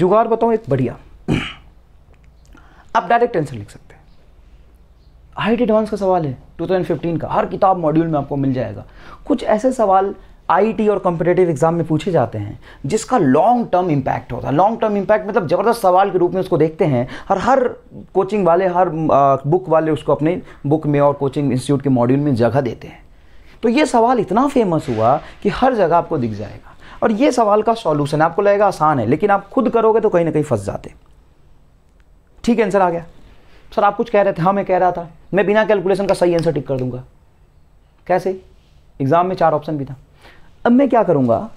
जुगाड़ बताऊं एक बढ़िया आप डायरेक्ट आंसर लिख सकते हैं हाइट एडवांस का सवाल है 2015 का हर किताब मॉड्यूल में आपको मिल जाएगा कुछ ऐसे सवाल आईटी और कॉम्पिटेटिव एग्जाम में पूछे जाते हैं जिसका लॉन्ग टर्म इम्पैक्ट होता है लॉन्ग टर्म इम्पैक्ट मतलब ज़बरदस्त सवाल के रूप में उसको देखते हैं और हर कोचिंग वाले हर बुक वाले उसको अपने बुक में और कोचिंग इंस्टीट्यूट के मॉड्यूल में जगह देते हैं तो ये सवाल इतना फेमस हुआ कि हर जगह आपको दिख जाएगा और ये सवाल का सॉल्यूशन आपको लगेगा आसान है लेकिन आप खुद करोगे तो कहीं ना कहीं फंस जाते ठीक आंसर आ गया सर आप कुछ कह रहे थे हाँ मैं कह रहा था मैं बिना कैलकुलेशन का सही आंसर टिक कर दूंगा कैसे एग्ज़ाम में चार ऑप्शन भी था अब मैं क्या करूँगा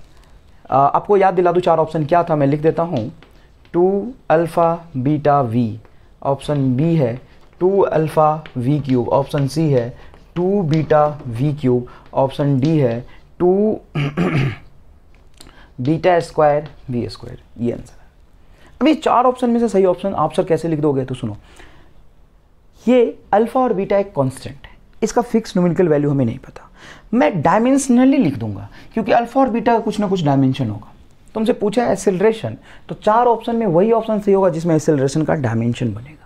आपको याद दिला दूँ चार ऑप्शन क्या था मैं लिख देता हूँ two alpha beta v option b है two alpha v cube option c है two beta v cube option d है two beta square v square ये आंसर है अब चार ऑप्शन में से सही ऑप्शन आप सर कैसे लिख दोगे तो सुनो ये अल्फा और बीटा एक कांस्टेंट है इसका फिक्स नोमिनिकल वैल्यू हमें नहीं पता मैं डायमेंशनली लिख दूंगा क्योंकि अल्फा और बीटा का कुछ ना कुछ डायमेंशन होगा तुमसे पूछा एसेलरेशन तो चार ऑप्शन में वही ऑप्शन सही होगा जिसमें एसेलरेशन का डायमेंशन बनेगा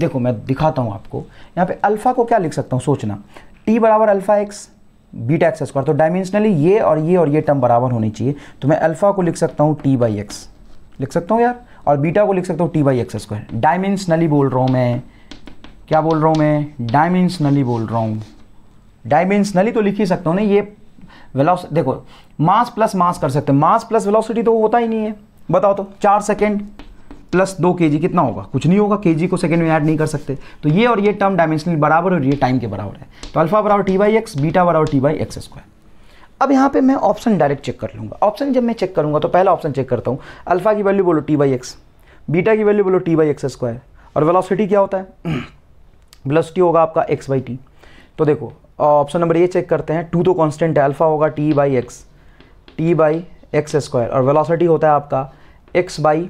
देखो मैं दिखाता हूँ आपको यहाँ पे अल्फ़ा को क्या लिख सकता हूँ सोचना टी बराबर alpha x beta x square तो डायमेंशनली ये और ये और ये टर्म बराबर होनी चाहिए तो मैं अल्फ़ा को लिख सकता हूँ टी बाई एक्स लिख सकता हूँ यार और बीटा को लिख सकता हूँ t by x square dimensionally बोल रहा हूँ मैं क्या बोल रहा हूँ मैं डायमेंशनली बोल रहा हूँ डायमेंशनली तो लिख ही सकता हूँ ना ये वेलोस देखो मास प्लस मास कर सकते हैं मास प्लस वेलोसिटी तो होता ही नहीं है बताओ तो चार सेकेंड प्लस दो के कितना होगा कुछ नहीं होगा के को सेकेंड में ऐड नहीं कर सकते तो ये और ये टर्म डायमेंशनल बराबर और ये टाइम के बराबर है तो अल्फा बराबर टी बाई एक्स बीटा बराबर टी बाई एक्स स्क्वायर अब यहाँ पे मैं ऑप्शन डायरेक्ट चेक कर लूँगा ऑप्शन जब मैं चेक करूँगा तो पहला ऑप्शन चेक करता हूँ अल्फा की वैल्यू बोलो टी बाई एक्स बीटा की वैल्यू बोलो टी बाई एक्स स्क्वायर और वेलोसिटी क्या होता है वेलोसिटी [clears throat] होगा आपका एक्स बाई टी तो देखो ऑप्शन नंबर ये चेक करते हैं टू तो कॉन्स्टेंट है अल्फा होगा t by x t by x square और वेलोसिटी होता है आपका x by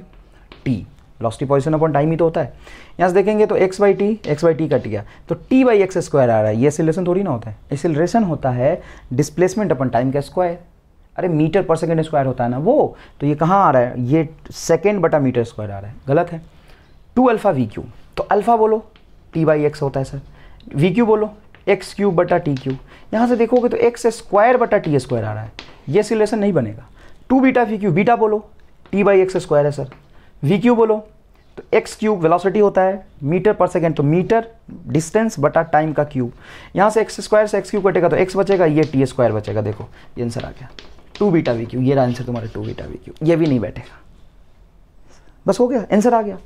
t velocity position upon time ही तो होता है यहाँ से देखेंगे तो x by t x by t cut गया तो टी बाई एक्स स्क्वायर आ रहा है ये एसिलेशन थोड़ी ना होता है एसिलेशन होता है डिस्प्लेसमेंट अपन टाइम का स्क्वायर अरे मीटर पर सेकेंड स्क्वायर होता है ना वो तो ये कहाँ आ रहा है ये सेकेंड बटा मीटर स्क्वायर आ रहा है गलत है टू अल्फ़ा वी क्यू तो अल्फ़ा बोलो टी बाई एक्स होता है सर वी क्यू बोलो एक्स क्यूब बटा टी क्यू यहाँ से देखोगे तो एक्स स्क्वायर बटा टी स्क्वायर आ रहा है ये सिलेशन नहीं बनेगा two beta v cube beta बोलो टी बाई एक्स स्क्वायर है सर वी क्यू बोलो तो एक्स क्यूब वेलोसिटी होता है मीटर पर सेकेंड तो मीटर डिस्टेंस बटा टाइम का क्यूब यहाँ से एक्स स्क्वायर से एक्स क्यूब कटेगा तो एक्स बचेगा ये टी स्क्वायर बचेगा देखो ये आंसर आ गया टू बीटा वी क्यू ये आंसर तुम्हारा टू बीटा वी क्यू ये भी नहीं बैठेगा बस हो गया आंसर आ गया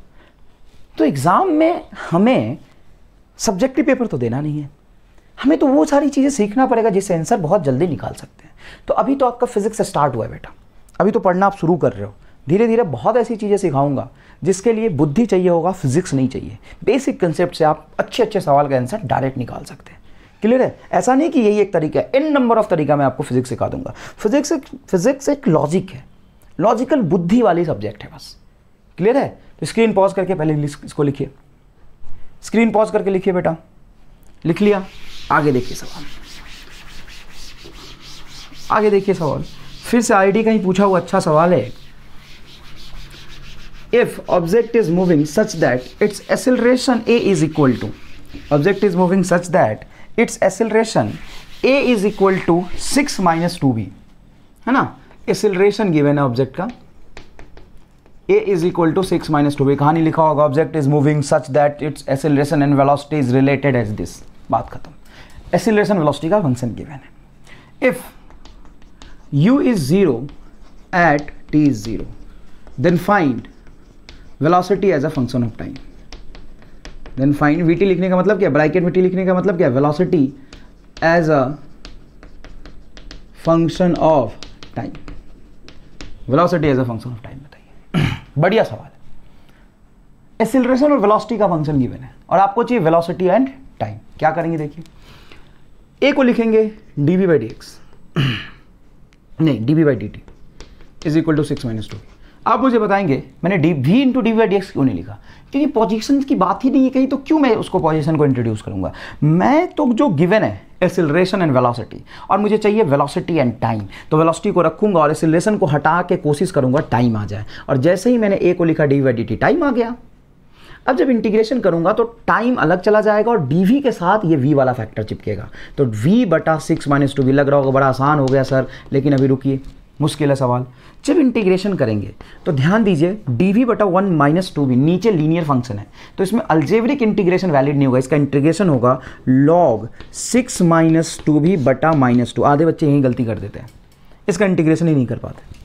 तो एग्ज़ाम में हमें सब्जेक्टिव पेपर तो देना नहीं है हमें तो वो सारी चीज़ें सीखना पड़ेगा जिससे आंसर बहुत जल्दी निकाल सकते हैं तो अभी तो आपका फिजिक्स स्टार्ट हुआ है बेटा अभी तो पढ़ना आप शुरू कर रहे हो धीरे धीरे बहुत ऐसी चीज़ें सिखाऊंगा जिसके लिए बुद्धि चाहिए होगा फिजिक्स नहीं चाहिए बेसिक कंसेप्ट से आप अच्छे अच्छे सवाल का आंसर डायरेक्ट निकाल सकते हैं क्लियर है ऐसा नहीं कि यही एक तरीका है इन नंबर ऑफ तरीका मैं आपको फिजिक्स सिखा दूंगा फिजिक्स एक फिजिक्स एक लॉजिक है लॉजिकल बुद्धि वाली सब्जेक्ट है बस क्लियर है तो स्क्रीन पॉज करके पहले इसको लिखिए स्क्रीन पॉज करके लिखिए बेटा लिख लिया आगे देखिए सवाल आगे देखिए सवाल फिर से आईडी का ही पूछा हुआ अच्छा सवाल है if is moving such that its acceleration a is equal to object is moving such that its acceleration acceleration a is equal to 6 minus 2b है ना एक्सिलेशन गिवेन है ऑब्जेक्ट का a is equal to six minus two b कहानी लिखा होगा object is moving such that its acceleration and velocity is related as this बात खत्म acceleration velocity का फंक्शन गिवेन है if u is zero at t is zero then find velocity as a function of time then find v t लिखने का मतलब क्या bracket में T लिखने का मतलब क्या velocity as a function of time velocity as a function of time बताइए [coughs] बढ़िया सवाल है एसिलरेशन और वेलोसिटी का फंक्शन गिवन है और आपको चाहिए वेलोसिटी एंड टाइम क्या करेंगे देखिए ए को लिखेंगे d v by d x नहीं d v by d t is equal to six minus two आप मुझे बताएंगे मैंने d v into d Y d क्यों नहीं लिखा क्योंकि पोजिशन की बात ही नहीं है कहीं तो क्यों मैं उसको पोजिशन को इंट्रोड्यूस करूंगा मैं तो जो गिवन है एसिलरेशन एंड वेलोसिटी और मुझे चाहिए वेलोसिटी एंड टाइम तो वेलोसिटी को रखूंगा और एसिलेशन को हटा के कोशिश करूंगा टाइम आ जाए और जैसे ही मैंने ए को लिखा d Y d t time आ गया अब जब इंटीग्रेशन करूंगा तो टाइम अलग चला जाएगा और डी के साथ ये वी वाला फैक्टर चिपकेगा तो वी बटा सिक्स माइनस टू वी लग रहा होगा बड़ा आसान हो गया सर लेकिन अभी रुकिए मुश्किल है सवाल जब इंटीग्रेशन करेंगे तो ध्यान दीजिए डी वी बटा वन माइनस टू भी नीचे लीनियर फंक्शन है तो इसमें अल्जेवरिक इंटीग्रेशन वैलिड नहीं होगा इसका इंटीग्रेशन होगा लॉग सिक्स माइनस टू भी बटा माइनस टू आधे बच्चे यही गलती कर देते हैं इसका इंटीग्रेशन ही नहीं कर पाते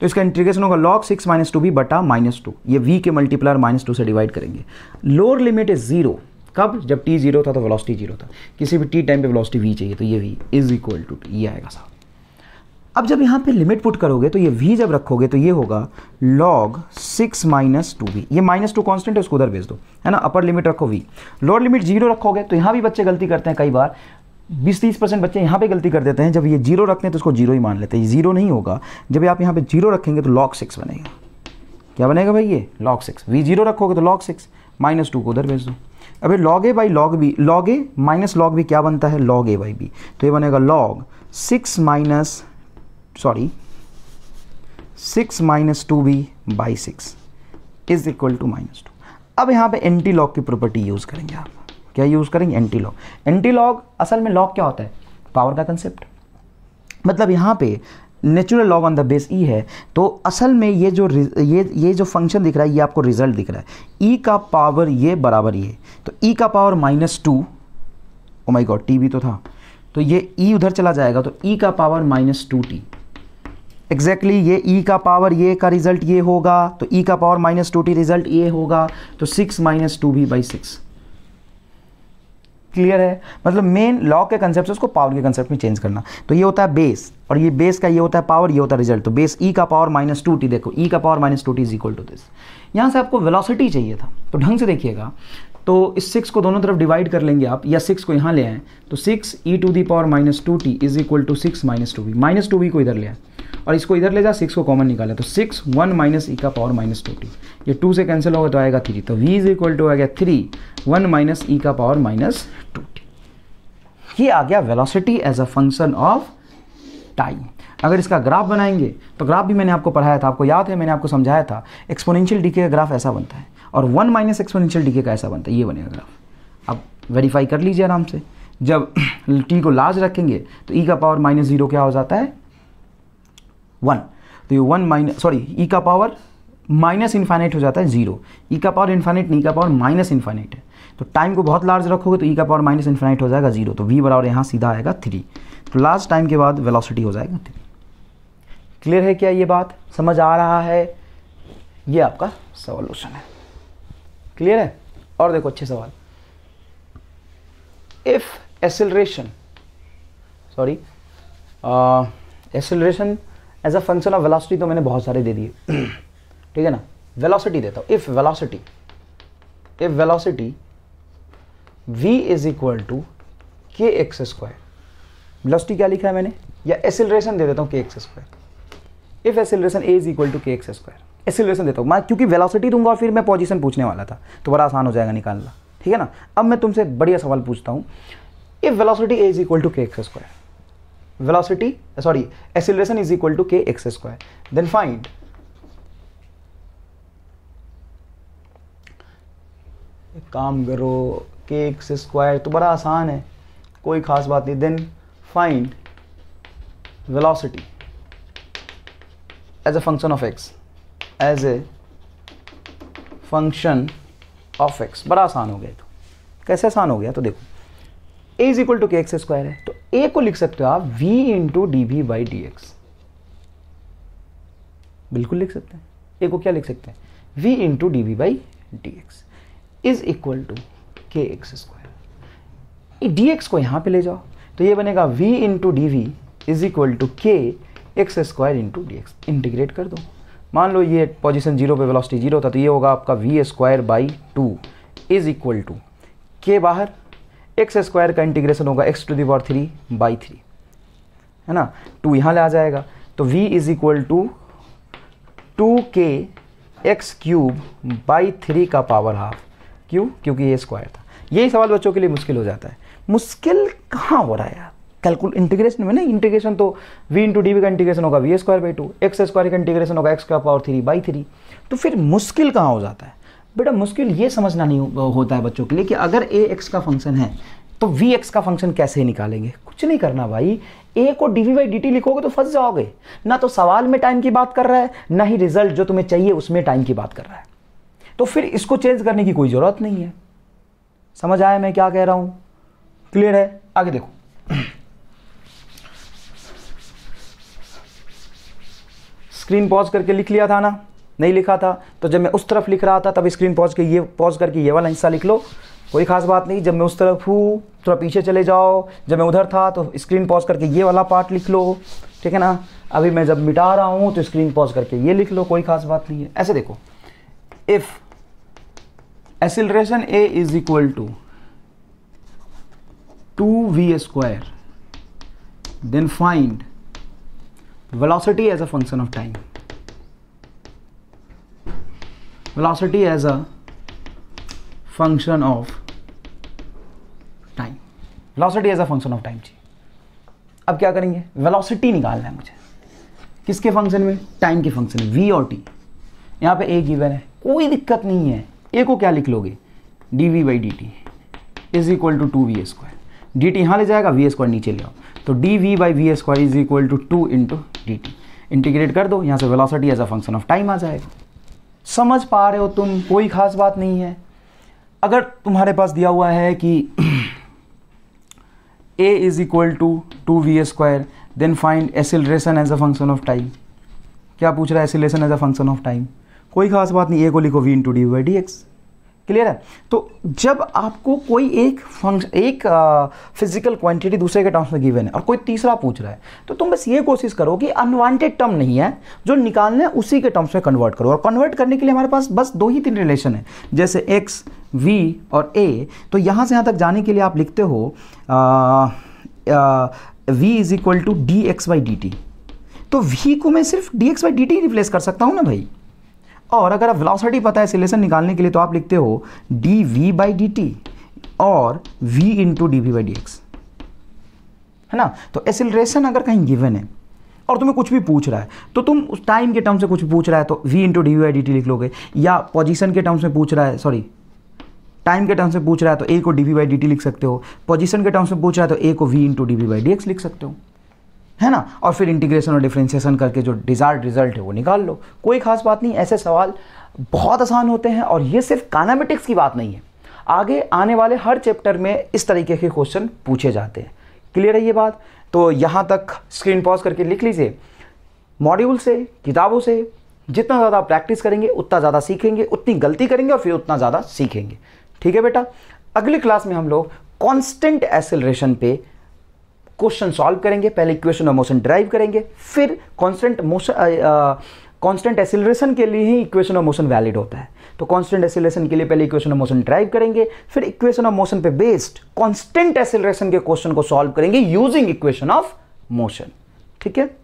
तो इसका इंटीग्रेशन होगा लॉग सिक्स माइनस टू भी बटा माइनस टू ये वी के मल्टीप्लायर माइनस टू से डिवाइड करेंगे लोअर लिमिट इज जीरो कब जब टी जीरो था तो वेलोसिटी जीरो था किसी भी टी टाइम पे वेलोसिटी वी चाहिए तो ये वी इज इक्वल टू ये आएगा साहब अब जब यहाँ पे लिमिट पुट करोगे तो ये वी जब रखोगे तो ये होगा log six minus two v ये माइनस टू कॉन्स्टेंट है उसको उधर भेज दो है ना अपर लिमिट रखो वी लोअर लिमिट जीरो रखोगे तो यहाँ भी बच्चे गलती करते हैं कई बार बीस तीस परसेंट बच्चे यहाँ पे गलती कर देते हैं जब ये जीरो रखते हैं तो उसको जीरो ही मान लेते हैं जीरो नहीं होगा जब आप यहाँ पर जीरो रखेंगे तो लॉग सिक्स बनेगा क्या बनेगा भाई ये लॉग सिक्स वी जीरो रखोगे तो लॉग सिक्स माइनस टू को उधर भेज दो अबे log a by log b log a minus log b क्या बनता है लॉग ए बाई बी तो ये बनेगा log six minus sorry six minus two b by six is equal to minus two अब यहाँ पे एंटी लॉग की प्रॉपर्टी यूज़ करेंगे आप क्या यूज़ करेंगे एंटी लॉग एंटी लॉग असल में लॉग क्या होता है पावर का कंसेप्ट मतलब यहाँ पे natural log on the base e है तो असल में ये जो ये ये जो फंक्शन दिख रहा है ये आपको रिजल्ट दिख रहा है ई e का पावर ये बराबर ये e तो ई e का power minus two oh my God t भी तो था तो ये ई e उधर चला जाएगा तो ई e का power minus two t exactly exactly, ये ई e का पावर ये का रिजल्ट ये होगा तो ई e का power minus two t result ये होगा तो सिक्स माइनस टू भी बाई सिक्स क्लियर है मतलब मेन लॉ के कंसेप्ट से उसको पावर के कंसेप्ट में चेंज करना तो ये होता है बेस और ये बेस का ये होता है पावर ये होता है रिजल्ट तो बेस ई e का पावर माइनस टू टी देखो ई e का power minus two t is equal to this यहाँ से आपको वेलोसिटी चाहिए था तो ढंग से देखिएगा तो इस सिक्स को दोनों तरफ डिवाइड कर लेंगे आप या सिक्स को यहाँ ले आए तो six e to the power minus two t is equal to six minus two v minus two v को इधर ले आए और इसको इधर ले जा सिक्स को कॉमन निकाला तो सिक्स वन माइनस ई का पावर माइनस टू टी ये टू से कैंसिल होगा तो आएगा थ्री तो वी इज इक्वल टू आ गया थ्री वन माइनस ई का पावर माइनस टू टी ये आ गया velocity as a function of time अगर इसका ग्राफ बनाएंगे तो ग्राफ भी मैंने आपको पढ़ाया था आपको याद है मैंने आपको समझाया था एक्सपोनेंशियल डीके का ग्राफ ऐसा बनता है और वन माइनस एक्सपोनेंशियल डीके का ऐसा बनता है ये बनेगा ग्राफ आप वेरीफाई कर लीजिए आराम से जब टी [clears throat] को लार्ज रखेंगे तो ई e का पावर माइनस जीरो क्या हो जाता है वन तो ये one minus sorry E e का पावर माइनस इन्फाइनेट हो जाता है जीरो ई e का पावर इन्फाइनेट ई का पावर माइनस इन्फाइनेट है तो टाइम को बहुत लार्ज रखोगे तो ई e का पावर माइनस इन्फाइनेट हो जाएगा जीरो तो वी बराबर यहाँ सीधा आएगा थ्री तो लास्ट टाइम के बाद वेलोसिटी हो जाएगा थ्री क्लियर है क्या ये बात समझ आ रहा है ये आपका सवोल्यूशन है क्लियर है और देखो अच्छे सवाल if acceleration sorry acceleration uh, as a function of velocity तो मैंने बहुत सारे दे दिए ठीक है ना वेलोसिटी देता हूँ if velocity if velocity v is equal to k x square velocity क्या लिखा है मैंने या एसिलरेशन दे देता हूँ k x square if acceleration a is equal to k x square acceleration देता हूँ मैं क्योंकि वेलोसिटी दूंगा फिर मैं पोजिशन पूछने वाला था तो बड़ा आसान हो जाएगा निकालना ठीक है ना अब मैं तुमसे बढ़िया सवाल पूछता हूँ if velocity a is equal to k x square velocity uh, sorry acceleration is equal to kx square then find काम करो के एक्स स्क्वायर तो बड़ा आसान है कोई खास बात नहीं then find velocity as a function of x as a function of x बड़ा आसान हो गया तो कैसे आसान हो गया तो देखो a is equal to k x square है तो ए को लिख सकते हो आप v into d v by d x बिल्कुल लिख सकते हैं ए को क्या लिख सकते हैं v into d v by d x is equal to k x square d x को यहाँ पे ले जाओ तो ये बनेगा v into d v is equal to k x square into d x integrate कर दो मान लो ये पोजिशन जीरो पे वेलोसिटी जीरो था तो ये होगा आपका v square by two is equal to k बाहर एक्स स्क्वायर का इंटीग्रेशन होगा x to the power three by three है ना टू यहाँ ले आ जाएगा तो v is equal to two k x cube by three का पावर हाफ क्यों क्योंकि ये स्क्वायर था यही सवाल बच्चों के लिए मुश्किल हो जाता है मुश्किल कहाँ हो रहा है यार कैलकुल इंटीग्रेशन में ना इंटीग्रेशन तो वी इंटू डी का इंटीग्रेशन होगा v square by two x square का इंटीग्रेशन होगा एक्स का पावर थ्री बाई थ्री तो फिर मुश्किल कहाँ हो जाता है बेटा मुश्किल ये समझना नहीं होता है बच्चों के लिए कि अगर ए एक्स का फंक्शन है तो वी एक्स का फंक्शन कैसे निकालेंगे कुछ नहीं करना भाई ए को d v by d t लिखोगे तो फंस जाओगे ना तो सवाल में टाइम की बात कर रहा है ना ही रिजल्ट जो तुम्हें चाहिए उसमें टाइम की बात कर रहा है तो फिर इसको चेंज करने की कोई ज़रूरत नहीं है समझ आया मैं क्या कह रहा हूं क्लियर है आगे देखो स्क्रीन पॉज करके लिख लिया था ना नहीं लिखा था तो जब मैं उस तरफ लिख रहा था तब स्क्रीन पॉज के ये पॉज करके ये वाला हिस्सा लिख लो कोई खास बात नहीं जब मैं उस तरफ हूँ थोड़ा पीछे चले जाओ जब मैं उधर था तो स्क्रीन पॉज करके ये वाला पार्ट लिख लो ठीक है ना अभी मैं जब मिटा रहा हूँ तो स्क्रीन पॉज करके ये लिख लो कोई खास बात नहीं है ऐसे देखो if acceleration a is equal to two v square then find velocity as a function of time velocity as a function of time velocity as a function of time अब क्या करेंगे वेलोसिटी निकालना है मुझे किसके फंक्शन में time के function में वी और टी यहाँ पे ए गिवन है कोई दिक्कत नहीं है ए को क्या लिख लोगे d v by d t is equal to two v square d t यहाँ ले जाएगा वी स्क्वायर नीचे ले आओ तो d v by v square is equal to two into d t integrate कर दो यहाँ से velocity as a function of time आ जाएगा समझ पा रहे हो तुम कोई ख़ास बात नहीं है अगर तुम्हारे पास दिया हुआ है कि a is equal to two v square then find acceleration as a function of time क्या पूछ रहा है acceleration as a function of time कोई खास बात नहीं ए को लिखो v into d Y d x clear है तो जब आपको कोई एक फंक्शन एक फिजिकल क्वांटिटी दूसरे के टर्म्स में गिवन है और कोई तीसरा पूछ रहा है तो तुम बस ये कोशिश करो कि अनवांटेड टर्म नहीं है जो निकालना है उसी के टर्म्स में कन्वर्ट करो और कन्वर्ट करने के लिए हमारे पास बस दो ही तीन रिलेशन है जैसे एक्स वी और ए तो यहाँ से यहाँ तक जाने के लिए आप लिखते हो v is equal to d x by d t तो वी को मैं सिर्फ d x by d t replace कर सकता हूँ ना भाई और अगर आप वेलोसिटी पता है सिलेशन निकालने के लिए तो आप लिखते हो d v by d t और v into d v by d x है ना तो एसिलेशन अगर कहीं गिवन है और तुम्हें कुछ भी पूछ रहा है तो तुम उस टाइम के टर्म से कुछ पूछ रहा है तो v into d v by d t लिख लोगे या पोजीशन के टर्म्स में पूछ रहा है सॉरी टाइम के टर्म से पूछ रहा है तो ए को d v by d t लिख सकते हो पोजीशन के टर्म्स में पूछ रहा है तो ए को v into d v by d x लिख सकते हो है ना और फिर इंटीग्रेशन और डिफ्रेंशिएशन करके जो डिजायर्ड रिजल्ट है वो निकाल लो कोई खास बात नहीं ऐसे सवाल बहुत आसान होते हैं और ये सिर्फ कानामेटिक्स की बात नहीं है आगे आने वाले हर चैप्टर में इस तरीके के क्वेश्चन पूछे जाते हैं क्लियर है ये बात तो यहाँ तक स्क्रीन पॉज करके लिख लीजिए मॉड्यूल से किताबों से जितना ज़्यादा आप प्रैक्टिस करेंगे उतना ज़्यादा सीखेंगे उतनी गलती करेंगे और फिर उतना ज़्यादा सीखेंगे ठीक है बेटा अगली क्लास में हम लोग कॉन्स्टेंट एसेलरेशन पे क्वेश्चन सॉल्व करेंगे पहले इक्वेशन ऑफ मोशन ड्राइव करेंगे फिर कॉन्स्टेंट मोशन कॉन्स्टेंट एसिलेशन के लिए ही इक्वेशन ऑफ मोशन वैलिड होता है तो कॉन्स्टेंट एसिलेशन के लिए पहले इक्वेशन ऑफ मोशन ड्राइव करेंगे फिर इक्वेशन ऑफ मोशन पे बेस्ड कॉन्स्टेंट एसिलेशन के क्वेश्चन को सॉल्व करेंगे यूजिंग इक्वेशन ऑफ मोशन ठीक है